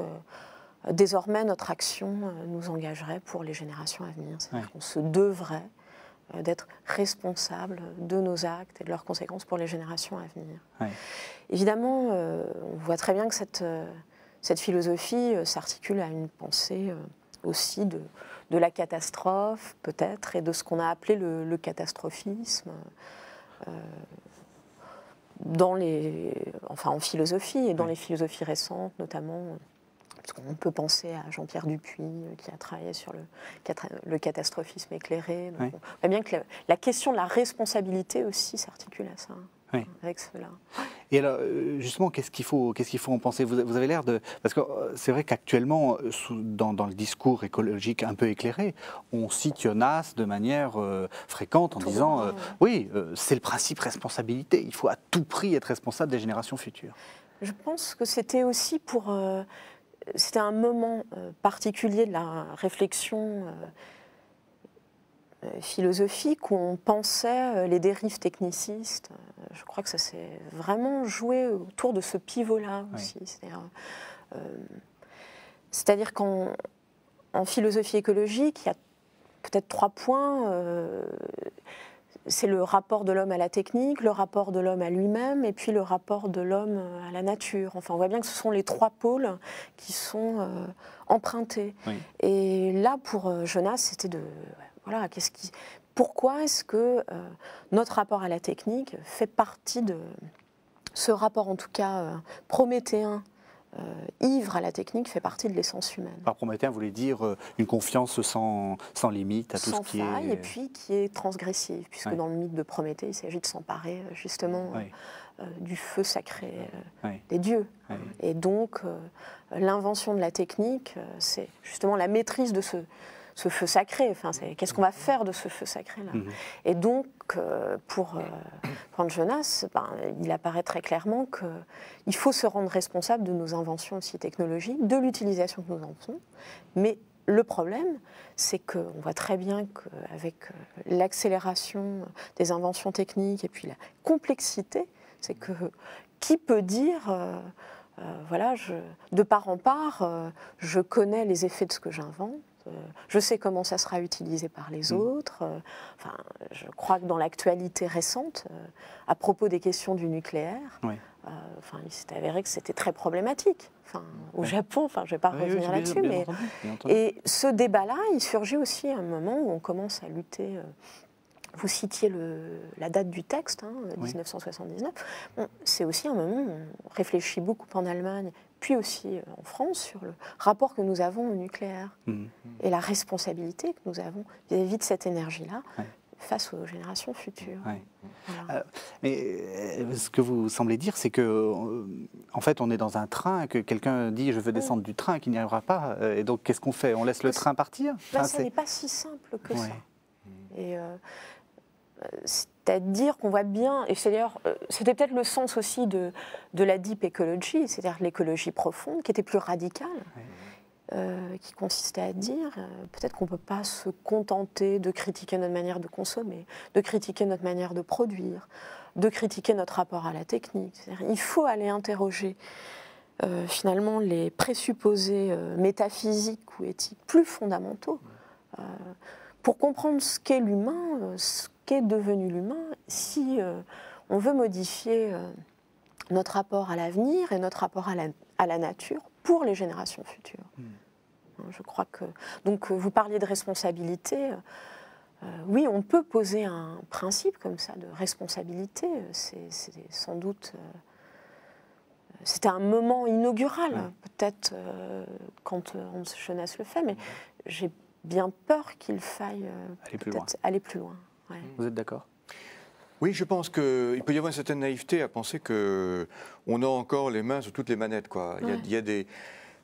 Speaker 2: désormais, notre action nous engagerait pour les générations à venir. C'est-à-dire qu'on se devrait euh, d'être responsable de nos actes et de leurs conséquences pour les générations à venir. Évidemment, euh, on voit très bien que cette, euh, cette philosophie s'articule à une pensée aussi de, la catastrophe, peut-être, et de ce qu'on a appelé le, catastrophisme. dans les, enfin en philosophie et dans les philosophies récentes notamment. On peut penser à Jean-Pierre Dupuis euh, qui a travaillé sur le, catastrophisme éclairé. bien que la, question de la responsabilité aussi s'articule à ça. Hein, avec cela.
Speaker 1: Et alors, euh, justement, qu'est-ce qu'il faut, qu'est-ce faut en penser vous, avez l'air de, parce que euh, c'est vrai qu'actuellement, dans, le discours écologique un peu éclairé, on cite Jonas de manière fréquente en disant, oui, c'est le principe responsabilité. Il faut à tout prix être responsable des générations futures.
Speaker 2: Je pense que c'était aussi pour c'était un moment euh, particulier de la réflexion euh, euh, philosophique où on pensait les dérives technicistes. Je crois que ça s'est vraiment joué autour de ce pivot-là aussi. C'est-à-dire qu'en philosophie écologique, il y a peut-être trois points c'est le rapport de l'homme à la technique, le rapport de l'homme à lui-même et puis le rapport de l'homme à la nature. Enfin, on voit bien que ce sont les trois pôles qui sont euh, empruntés. Et là, pour euh, Jonas, c'était de voilà, pourquoi est-ce que euh, notre rapport à la technique fait partie de ce rapport, en tout cas prométhéen, euh, ivre à la technique fait partie de l'essence humaine.
Speaker 1: Par Prométhée, vous voulez dire euh, une confiance sans, sans limite à tout ce qui faille, et euh, puis
Speaker 2: qui est transgressive, puisque dans le mythe de Prométhée, il s'agit de s'emparer justement du feu sacré des dieux. Et donc, l'invention de la technique, c'est justement la maîtrise de ce, ce feu sacré. Enfin, qu'est-ce qu'on va faire de ce feu sacré-là mhm. Et donc, euh, pour, euh, Jonas, ben, il apparaît très clairement qu'il faut se rendre responsable de nos inventions aussi technologiques, de l'utilisation que nous en faisons, mais le problème, c'est qu'on voit très bien qu'avec euh, l'accélération des inventions techniques et puis la complexité, c'est que qui peut dire, euh, voilà, de part en part, je connais les effets de ce que j'invente euh, je sais comment ça sera utilisé par les mm. autres. Euh, enfin, je crois que dans l'actualité récente, euh, à propos des questions du nucléaire, enfin, il s'est avéré que c'était très problématique. Enfin, au Japon, enfin, je ne vais pas revenir là-dessus, mais et ce débat-là, il surgit aussi à un moment où on commence à lutter. Vous citiez la date du texte, 1979. Hein, c'est aussi un moment où on réfléchit beaucoup en Allemagne, puis aussi euh, en France, sur le rapport que nous avons au nucléaire mhm. et la responsabilité que nous avons vis-à-vis de cette énergie-là. face aux générations futures.
Speaker 1: Euh, mais euh, ce que vous semblez dire, c'est que, en fait, on est dans un train, que quelqu'un dit je veux mm. descendre du train, qu'il n'y arrivera pas, et donc qu'est-ce qu'on fait On laisse le train
Speaker 2: partir bah, Ce n'est pas si simple que ça. Et c'est-à-dire qu'on voit bien, et c'est euh, c'était peut-être le sens aussi de, de la deep ecology, c'est-à-dire l'écologie profonde, qui était plus radicale, euh, qui consistait à dire euh, peut-être qu'on ne peut pas se contenter de critiquer notre manière de consommer, de critiquer notre manière de produire, de critiquer notre rapport à la technique. Il faut aller interroger finalement les présupposés métaphysiques ou éthiques plus fondamentaux pour comprendre ce qu'est l'humain, ce devenu l'humain, si euh, on veut modifier euh, notre rapport à l'avenir et notre rapport à la, nature pour les générations futures. Hmm. Hein, je crois que. Donc, euh, vous parliez de responsabilité. oui, on peut poser un principe comme ça de responsabilité. C'est sans doute. C'était un moment inaugural, peut-être, quand quand se Jeunesse le fait, mais j'ai bien peur qu'il faille aller plus loin.
Speaker 3: Vous êtes d'accord oui, je pense qu'il peut y avoir une certaine naïveté à penser qu'on a encore les mains sur toutes les manettes. Quoi. Il, y des,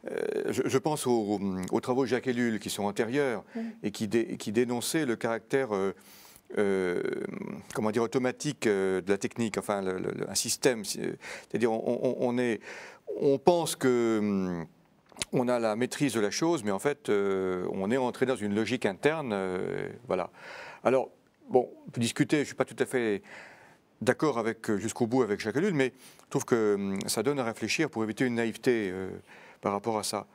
Speaker 3: euh, je, pense mm, aux, travaux de Jacques Ellul qui sont antérieurs et qui, dénonçaient le caractère euh, euh, comment dire automatique de la technique, enfin un système. C'est-à-dire on, est, on pense qu'on mm, a la maîtrise de la chose, mais en fait on est entré dans une logique interne. voilà. Alors bon, on discuter, je ne suis pas tout à fait d'accord avec euh, jusqu'au bout avec lune mais je trouve que hum, ça donne à réfléchir pour éviter une naïveté euh, par rapport à ça.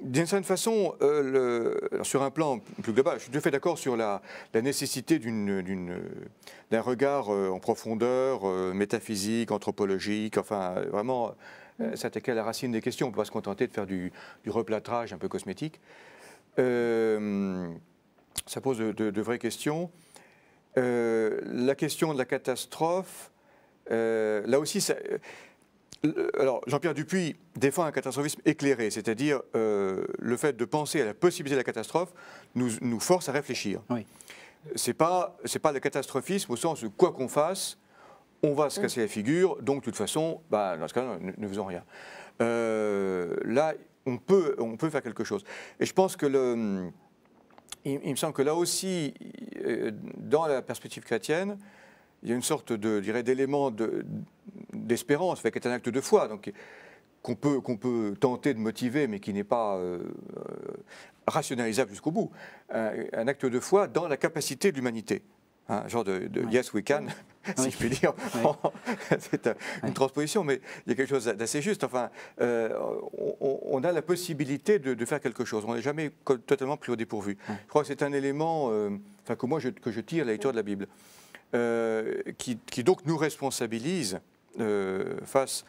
Speaker 3: D'une certaine façon, euh, sur un plan plus global, je suis tout à fait d'accord sur la, nécessité d'un regard en profondeur, métaphysique, anthropologique, enfin vraiment s'attaquer à la racine des questions, on ne peut pas se contenter de faire du, du replâtrage un peu cosmétique. Euh, ça pose de, vraies questions. Euh, la question de la catastrophe, euh, là aussi, euh, alors Jean-Pierre Dupuis défend un catastrophisme éclairé, c'est-à-dire le fait de penser à la possibilité de la catastrophe nous, nous force à réfléchir. Oui. C'est pas c'est pas le catastrophisme au sens de quoi qu'on fasse, on va se casser la figure, donc de toute façon, bah, dans ce cas, ne, ne faisons rien. là, on peut on peut faire quelque chose. Et je pense que le il, me semble que là aussi, euh, dans la perspective chrétienne, il y a une sorte de, d'élément d'espérance, qui est un acte de foi, donc qu'on peut, qu'on peut tenter de motiver, mais qui n'est pas euh, euh, rationalisable jusqu'au bout. un acte de foi dans la capacité de l'humanité un genre de, yes we can, si je puis dire. c'est une transposition, mais il y a quelque chose d'assez juste. Enfin, euh, on, a la possibilité de, faire quelque chose. On n'est jamais totalement pris au dépourvu. Je crois que c'est un élément euh, enfin, que moi je, que je tire de la lecture de la Bible, euh, qui, qui, donc nous responsabilise face,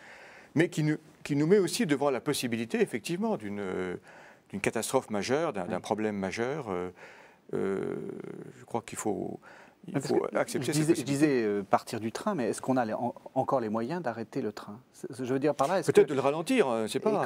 Speaker 3: mais qui nous, qui nous met aussi devant la possibilité, effectivement, d'une d'une catastrophe majeure, d'un problème majeur. je crois qu'il faut il faut accepter. Je disais, je disais,
Speaker 1: euh, partir du train, mais est-ce qu'on a encore les moyens
Speaker 3: d'arrêter le train Je veux dire par là. Peut-être de le ralentir, euh, je sais pas.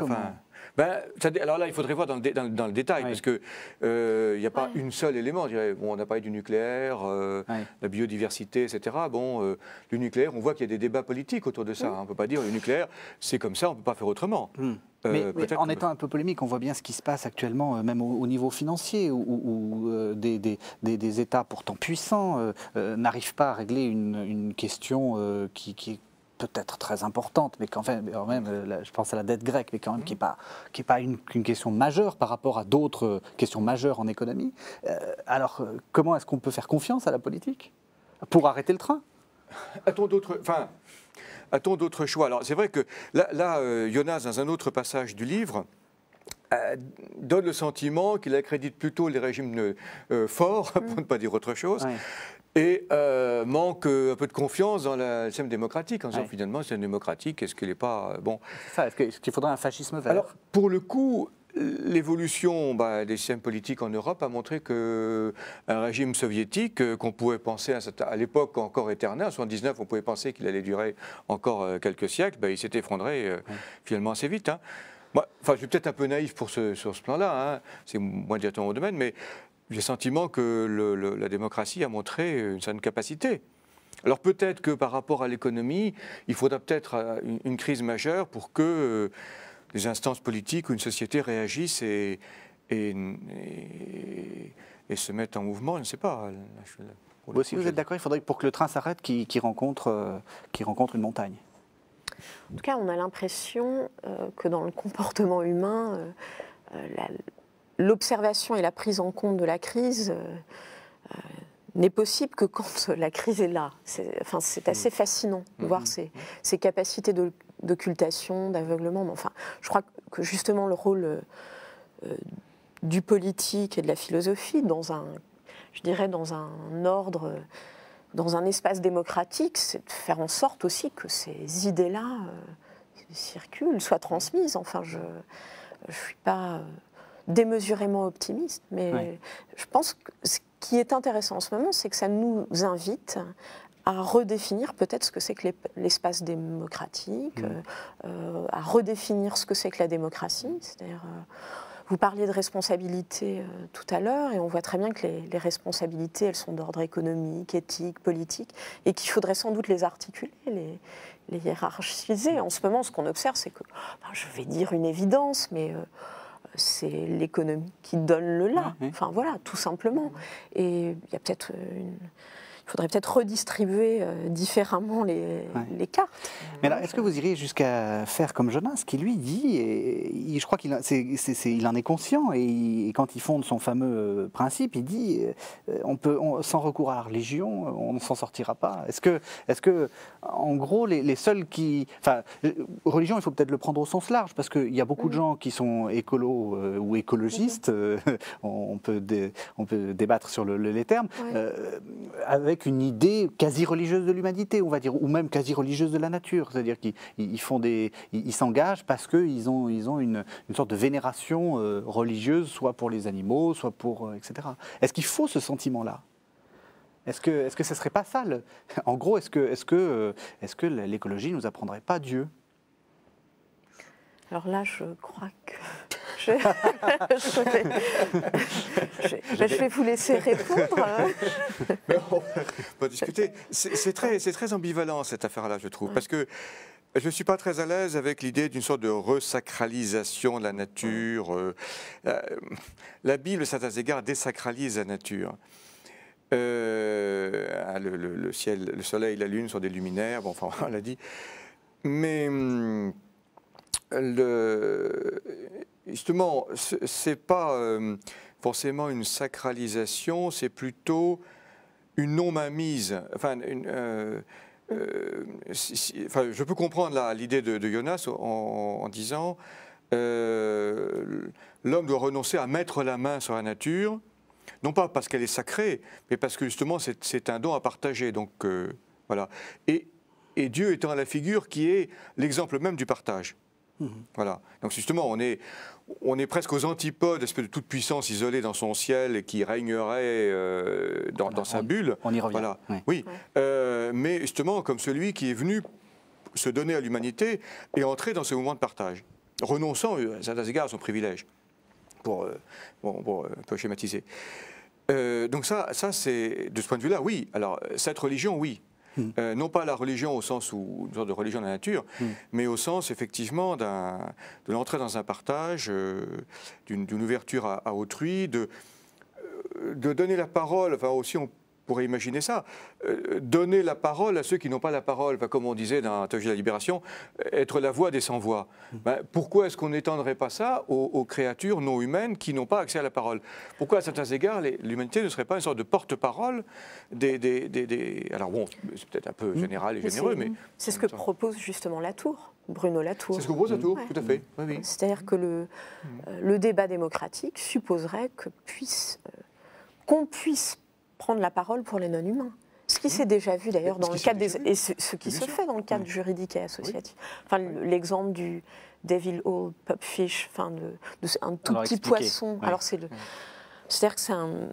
Speaker 3: Ben, alors là, il faudrait voir dans le, détail, parce parce qu'il euh, n'y a pas une seule élément. on a parlé du nucléaire, euh, la biodiversité, etc. Bon, euh, le nucléaire, on voit qu'il y a des débats politiques autour de ça. Hein, on ne peut pas dire le nucléaire, c'est comme ça, on ne peut pas faire autrement. Hmm. Mais, en
Speaker 1: étant un peu polémique, on voit bien ce qui se passe actuellement, même au, niveau financier, où, des, États pourtant puissants n'arrivent pas à régler une, question qui, qui, peut-être très importante, mais quand même, euh, je pense à la dette grecque, mais quand même qui n'est pas, qui pas une, question majeure par rapport à d'autres euh, questions majeures en économie. Euh, alors, comment est-ce qu'on peut faire confiance à la politique pour
Speaker 3: arrêter le train A-t-on d'autres... Enfin, a t d'autres choix Alors, c'est vrai que là, là Jonas, dans un autre passage du livre, donne le sentiment qu'il accrédite plutôt les régimes forts, pour ne pas dire autre chose, et euh, manque euh, un peu de confiance dans le système démocratique, en hein. finalement, c'est démocratique, est-ce qu'il n'est pas... Euh, bon. Est ce qu'il faudrait un fascisme vert Alors, pour le coup, L'évolution bah, des systèmes politiques en Europe a montré qu'un régime soviétique qu'on pouvait penser à, l'époque encore éternel, en 79, on pouvait penser qu'il allait durer encore quelques siècles, bah, il s'est effondré finalement assez vite. Hein. enfin, je suis peut-être un peu naïf pour ce, sur ce plan-là, hein. c'est moins directement au domaine, mais j'ai le sentiment que la démocratie a montré une certaine capacité. Alors peut-être que par rapport à l'économie, il faudra peut-être euh, une, crise majeure pour que euh, des instances politiques ou une société réagissent et, et, se mettent en mouvement. Je ne sais pas. Euh, vous aussi, vous êtes d'accord, il faudrait pour que
Speaker 1: le train s'arrête qu'il rencontre, rencontre une montagne.
Speaker 2: En tout cas, on a l'impression que dans le comportement humain, la, l'observation et la prise en compte de la crise euh, euh, n'est possible que quand la crise est là. C'est assez mm. fascinant de voir mm-hmm. Mm-hmm. ces, capacités d'occultation, d'aveuglement. enfin, je crois que justement le rôle euh, du politique et de la philosophie dans un, je dirais, dans un ordre, dans un espace démocratique, c'est de faire en sorte aussi que ces idées-là circulent, soient transmises. Enfin, je ne suis pas démesurément optimiste, mais je pense que ce qui est intéressant en ce moment, c'est que ça nous invite à redéfinir peut-être ce que c'est que l'espace démocratique, mm. euh, à redéfinir ce que c'est que la démocratie. C'est-à-dire, euh, vous parliez de responsabilité euh, tout à l'heure, et on voit très bien que les, responsabilités, elles sont d'ordre économique, éthique, politique, et qu'il faudrait sans doute les articuler, les, hiérarchiser. En ce moment, ce qu'on observe, c'est que, ben, je vais dire une évidence, mais c'est l'économie qui donne le là. Enfin voilà, tout simplement. Et il y a peut-être une il faudrait peut-être redistribuer euh, différemment les, les, cartes. Mais alors, est-ce que vous iriez jusqu'à faire comme
Speaker 1: Jonas, qui lui dit, et, je crois qu'il il en est conscient, et, quand il fonde son fameux euh, principe, il dit, euh, on peut, sans recours à la religion, on ne s'en sortira pas. Est-ce que, est que, en gros, les, les seuls qui... Enfin, religion, il faut peut-être le prendre au sens large, parce qu'il y a beaucoup de mm-hmm. gens qui sont écolos ou écologistes, mm-hmm. on, peut on peut débattre sur les termes, avec une idée quasi religieuse de l'humanité, on va dire, ou même quasi religieuse de la nature. C'est-à-dire qu'ils font des, ils s'engagent parce qu'ils ont, ils ont une, sorte de vénération euh, religieuse, soit pour les animaux, soit pour euh, etc. Est-ce qu'il faut ce sentiment-là Est-ce que, est-ce que ce serait pas ça En gros, est-ce que, est-ce que, euh, est-ce que l'écologie nous apprendrait pas Dieu
Speaker 2: alors là, je crois que je, vais, vous laisser répondre. Hein. on va discuter.
Speaker 3: C'est très, très ambivalent cette affaire-là, je trouve, parce que je ne suis pas très à l'aise avec l'idée d'une sorte de resacralisation de la nature. Euh, euh, la, Bible, à certains égards, désacralise la nature. Euh, ah, le, le, ciel, le soleil, la lune sont des luminaires, bon, enfin, on l'a dit. Mais hum, le, justement, ce n'est pas euh, forcément une sacralisation, c'est plutôt une non-mainmise. Enfin, euh, euh, je peux comprendre l'idée de, Jonas en, en disant l'homme doit renoncer à mettre la main sur la nature, non pas parce qu'elle est sacrée, mais parce que justement c'est un don à partager. Donc voilà. Et, Dieu étant la figure qui est l'exemple même du partage. Mmh. Voilà. Donc justement, on est, on est presque aux antipodes, espèce de toute puissance isolée dans son ciel et qui régnerait euh, dans, sa bulle. On y revient. Voilà. Oui. Euh, mais justement, comme celui qui est venu se donner à l'humanité et entrer dans ce moment de partage, renonçant euh, à certains égards à son privilège, pour, peu schématiser. donc ça, ça c'est de ce point de vue-là, oui. Alors cette religion, oui, euh, non pas la religion au sens où, une de religion de la nature, hmm. mais au sens effectivement de l'entrée dans un partage, euh, d'une ouverture à, autrui, euh, de, donner la parole, enfin aussi on pourrait imaginer ça. Euh, donner la parole à ceux qui n'ont pas la parole, comme on disait dans de la Libération, euh, être la voix des sans-voix. Mm. Ben, pourquoi est-ce qu'on n'étendrait pas ça aux, créatures non humaines qui n'ont pas accès à la parole Pourquoi, à certains égards, l'humanité ne serait pas une sorte de porte-parole des, Alors bon, c'est peut-être un peu mm. général et généreux, mais... C'est ce que propose
Speaker 2: justement Latour. Bruno Latour. C'est ce que propose Latour, tout à fait. C'est-à-dire que le, mm. euh, le débat démocratique supposerait que puisse qu'on puisse prendre la parole pour les non-humains. Ce qui mmh. s'est déjà vu d'ailleurs dans le cadre des... Et ce, qui se fait dans le cadre mmh. juridique et associatif. Enfin, l'exemple du Devil Hall Pupfish, enfin, de, un tout petit poisson. Alors, c'est mmh. C'est-à-dire que c'est un...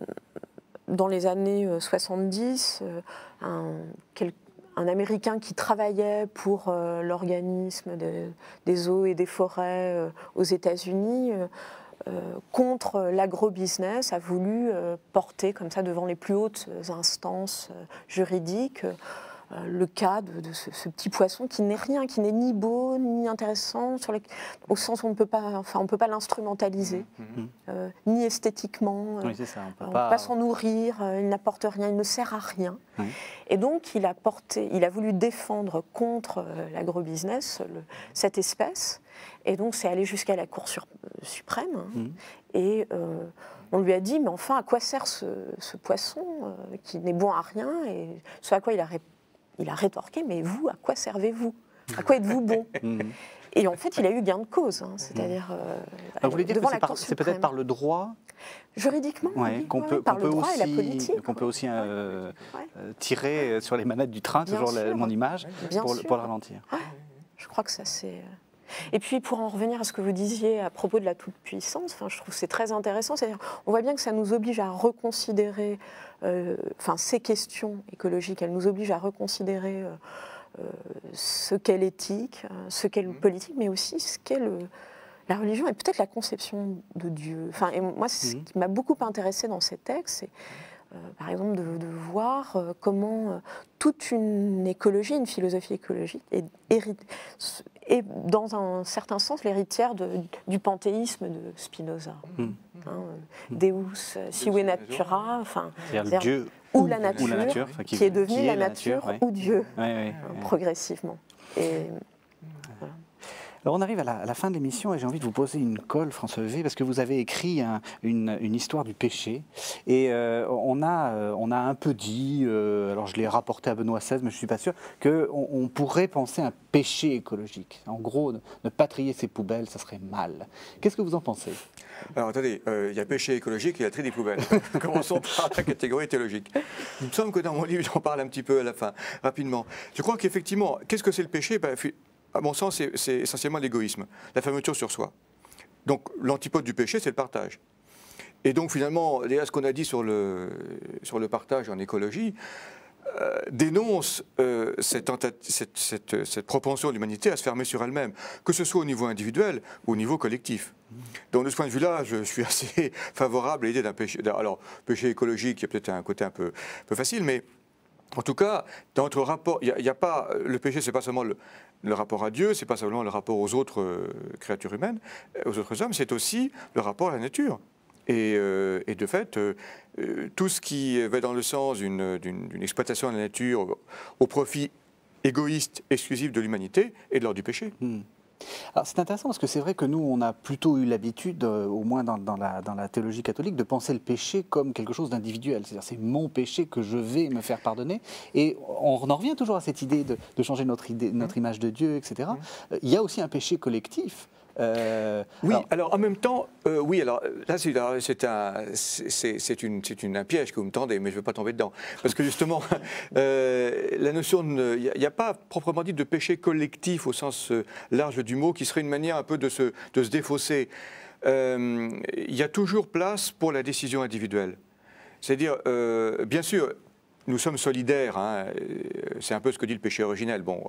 Speaker 2: Dans les années 70, euh, euh, un, un Américain qui travaillait pour euh, l'organisme des eaux et des forêts aux États-Unis euh, contre l'agrobusiness a voulu euh, porter comme ça devant les plus hautes instances euh, juridiques euh, le cas de, ce, petit poisson qui n'est rien, qui n'est ni beau ni intéressant, sur au sens où on ne peut pas, enfin, on peut pas l'instrumentaliser, mhm. Mhm. Euh, ni esthétiquement. Euh, oui, ça, on ne peut, pas, s'en nourrir. il n'apporte rien, il ne sert à rien. Et donc, il a porté, il a voulu défendre contre l'agrobusiness cette espèce. Et donc, c'est allé jusqu'à la Cour suprême. Hein. Mhm. Et on lui a dit, mais enfin, à quoi sert ce, ce poisson qui n'est bon à rien Et ce à quoi il a répondu il a rétorqué, mais vous, à quoi servez-vous À quoi êtes-vous bon mhm. Et en fait, il a eu gain de cause, hein, c'est-à-dire. Mhm. Euh, vous voulez dire que c'est peut-être par le droit Juridiquement, qu'on peut, par le droit aussi, et la politique. Qu'on
Speaker 1: peut aussi euh, euh, tirer sur les manettes du train, toujours mon image, pour, le ralentir.
Speaker 2: Je crois que ça, c'est. Et puis pour en revenir à ce que vous disiez à propos de la toute-puissance, enfin, je trouve que c'est très intéressant. C'est-à-dire, on voit bien que ça nous oblige à reconsidérer, euh, enfin ces questions écologiques, elles nous obligent à reconsidérer. Euh, euh, ce qu'est l'éthique, ce qu'est le mm-hmm. politique, mais aussi ce qu'est la religion et peut-être la conception de Dieu. Enfin, et moi, ce mm-hmm. qui m'a beaucoup intéressé dans ces textes, c'est par exemple de, voir comment toute une écologie, une philosophie écologique est, hérite, et dans un certain sens, l'héritière du panthéisme de Spinoza. Hmm. Hein, euh, Deus, euh, siwe natura, enfin, Dieu ou la nature, qui, est devenue la, nature, ou Dieu, euh, progressivement.
Speaker 1: Et alors on arrive à la, fin de l'émission et j'ai envie de vous poser une colle, François V, parce que vous avez écrit une, histoire du péché et euh, on, a, euh, on a un peu dit, euh, alors je l'ai rapporté à Benoît XVI, mais je ne suis pas sûr, qu'on on pourrait penser à un péché écologique. En gros, ne pas
Speaker 3: trier ses poubelles, ça serait mal. Qu'est-ce que vous en pensez Alors attendez, il y a péché écologique et il y a tri des poubelles. Commençons par la catégorie théologique. Nous me semble que dans mon livre, j'en parle un petit peu à la fin, rapidement. Je crois qu'effectivement, qu'est-ce que c'est le péché ben, à mon sens, c'est essentiellement l'égoïsme, la fermeture sur soi. Donc l'antipode du péché, c'est le partage. Et donc finalement, à ce qu'on a dit sur le, sur le partage en écologie euh, dénonce euh, cette, cette, cette, cette, propension de l'humanité à se fermer sur elle-même, que ce soit au niveau individuel ou au niveau collectif. Donc de ce point de vue-là, je suis assez favorable à l'idée d'un péché. Alors, péché écologique, il y a peut-être un côté un peu, peu facile, mais en tout cas, dans notre rapport, il n'y a, pas le péché, c'est pas seulement le, le rapport à Dieu, c'est pas seulement le rapport aux autres euh, créatures humaines, euh, aux autres hommes, c'est aussi le rapport à la nature. Et, euh, de fait, tout ce qui va dans le sens d'une exploitation de la nature au profit égoïste exclusif de l'humanité est de l'ordre du péché. Hmm. Alors
Speaker 1: c'est intéressant parce que c'est vrai que nous, on a plutôt eu l'habitude, euh, au moins dans, la, théologie catholique, de penser le péché comme quelque chose d'individuel. C'est-à-dire c'est mon péché que je vais me faire pardonner. Et on en revient toujours à cette idée de, changer notre mmh. image de Dieu, etc. Mmh. Euh, il y a aussi un péché collectif.
Speaker 3: Euh, oui, alors, en même temps, euh, oui, alors là c'est un, c'est une, une, piège que vous me tendez, mais je ne veux pas tomber dedans. Parce que justement, euh, la notion, il n'y a, pas proprement dit de péché collectif au sens large du mot, qui serait une manière un peu de se, de se défausser. Il y a toujours place pour la décision individuelle. C'est-à-dire, bien sûr, nous sommes solidaires. Hein, c'est un peu ce que dit le péché originel. Bon,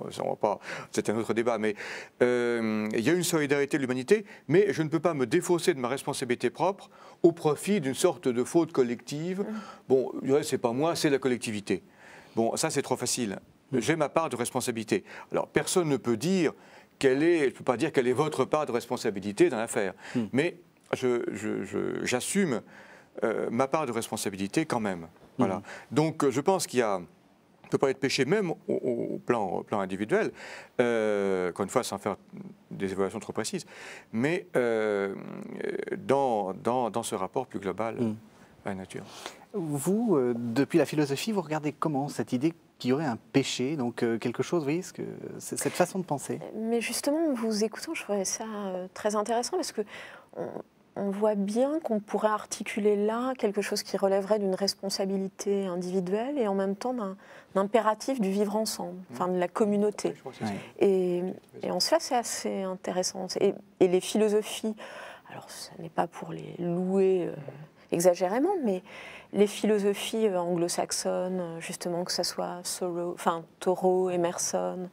Speaker 3: c'est un autre débat, mais euh, il y a une solidarité de l'humanité, mais je ne peux pas me défausser de ma responsabilité propre au profit d'une sorte de faute collective. Mmh. Bon, c'est pas moi, c'est la collectivité. Bon, ça c'est trop facile. Mmh. J'ai ma part de responsabilité. Alors personne ne peut dire quelle est, je ne peux pas dire quelle est votre part de responsabilité dans l'affaire, mmh. mais j'assume. Euh, ma part de responsabilité quand même. Mmh. Voilà. Donc euh, je pense qu'il y a peut pas être péché même au, plan, plan, individuel, euh, encore une fois sans faire des évaluations trop précises, mais euh, dans, dans, dans, ce rapport plus global mmh. à la nature.
Speaker 1: Vous, depuis la philosophie, vous regardez comment cette idée qu'il y aurait un péché, donc quelque chose, risque cette façon de penser
Speaker 2: Mais justement, en vous écoutant, je trouvais ça très intéressant parce que on voit bien qu'on pourrait articuler là quelque chose qui relèverait d'une responsabilité individuelle et en même temps d'un impératif du vivre ensemble, mmh. enfin de la communauté. Et, en cela, c'est assez intéressant. Et, les philosophies, alors ce n'est pas pour les louer. Euh, mmh. exagérément, mais les philosophies euh, anglo-saxonnes, euh, justement, que ce soit Thoreau, Thoreau Emerson,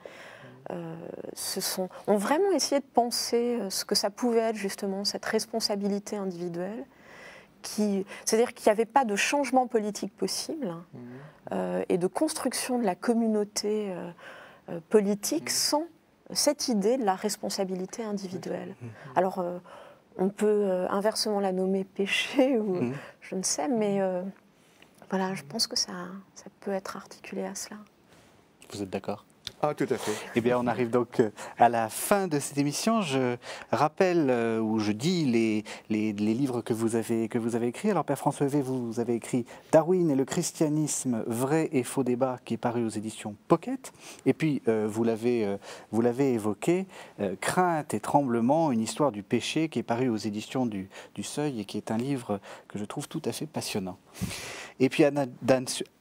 Speaker 2: euh, sont, ont vraiment essayé de penser euh, ce que ça pouvait être justement cette responsabilité individuelle. C'est-à-dire qu'il n'y avait pas de changement politique possible hein, mhm. euh, et de construction de la communauté politique mhm. sans cette idée de la responsabilité individuelle. Mhm. Alors, on peut inversement la nommer péché ou je ne sais, mais voilà, je pense que ça, ça peut être articulé à cela.
Speaker 1: Vous êtes d'accord
Speaker 3: ah, tout à fait. Eh bien, on arrive
Speaker 1: donc euh, à la fin de cette émission. Je rappelle euh, ou je dis les, les, livres que vous avez, que vous avez écrits. Alors, Père François vous avez écrit Darwin et le christianisme, vrai et faux débat, qui est paru aux éditions Pocket. Et puis, euh, vous l'avez évoqué, Crainte et tremblement, une histoire du péché, qui est paru aux éditions du, du Seuil et qui est un livre que je trouve tout à fait passionnant. Et puis Anne,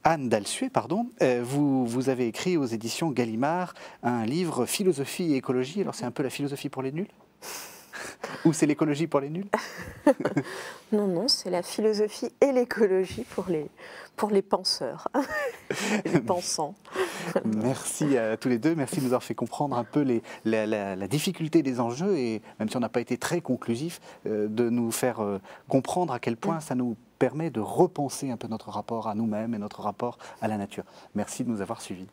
Speaker 1: Anne pardon, euh, vous, vous avez écrit aux éditions Gallimard un livre Philosophie et écologie. Alors c'est un peu la philosophie pour les nuls Ou c'est l'écologie pour les nuls
Speaker 2: Non, non, c'est la philosophie et l'écologie pour les, pour les penseurs, les pensants.
Speaker 1: Merci à tous les deux, merci de nous avoir fait comprendre un peu les, la, difficulté des enjeux et même si on n'a pas été très conclusif, euh, de nous faire euh, comprendre à quel point mm. ça nous permet de repenser un peu notre rapport à nous-mêmes et notre rapport à la nature. Merci de nous avoir suivis.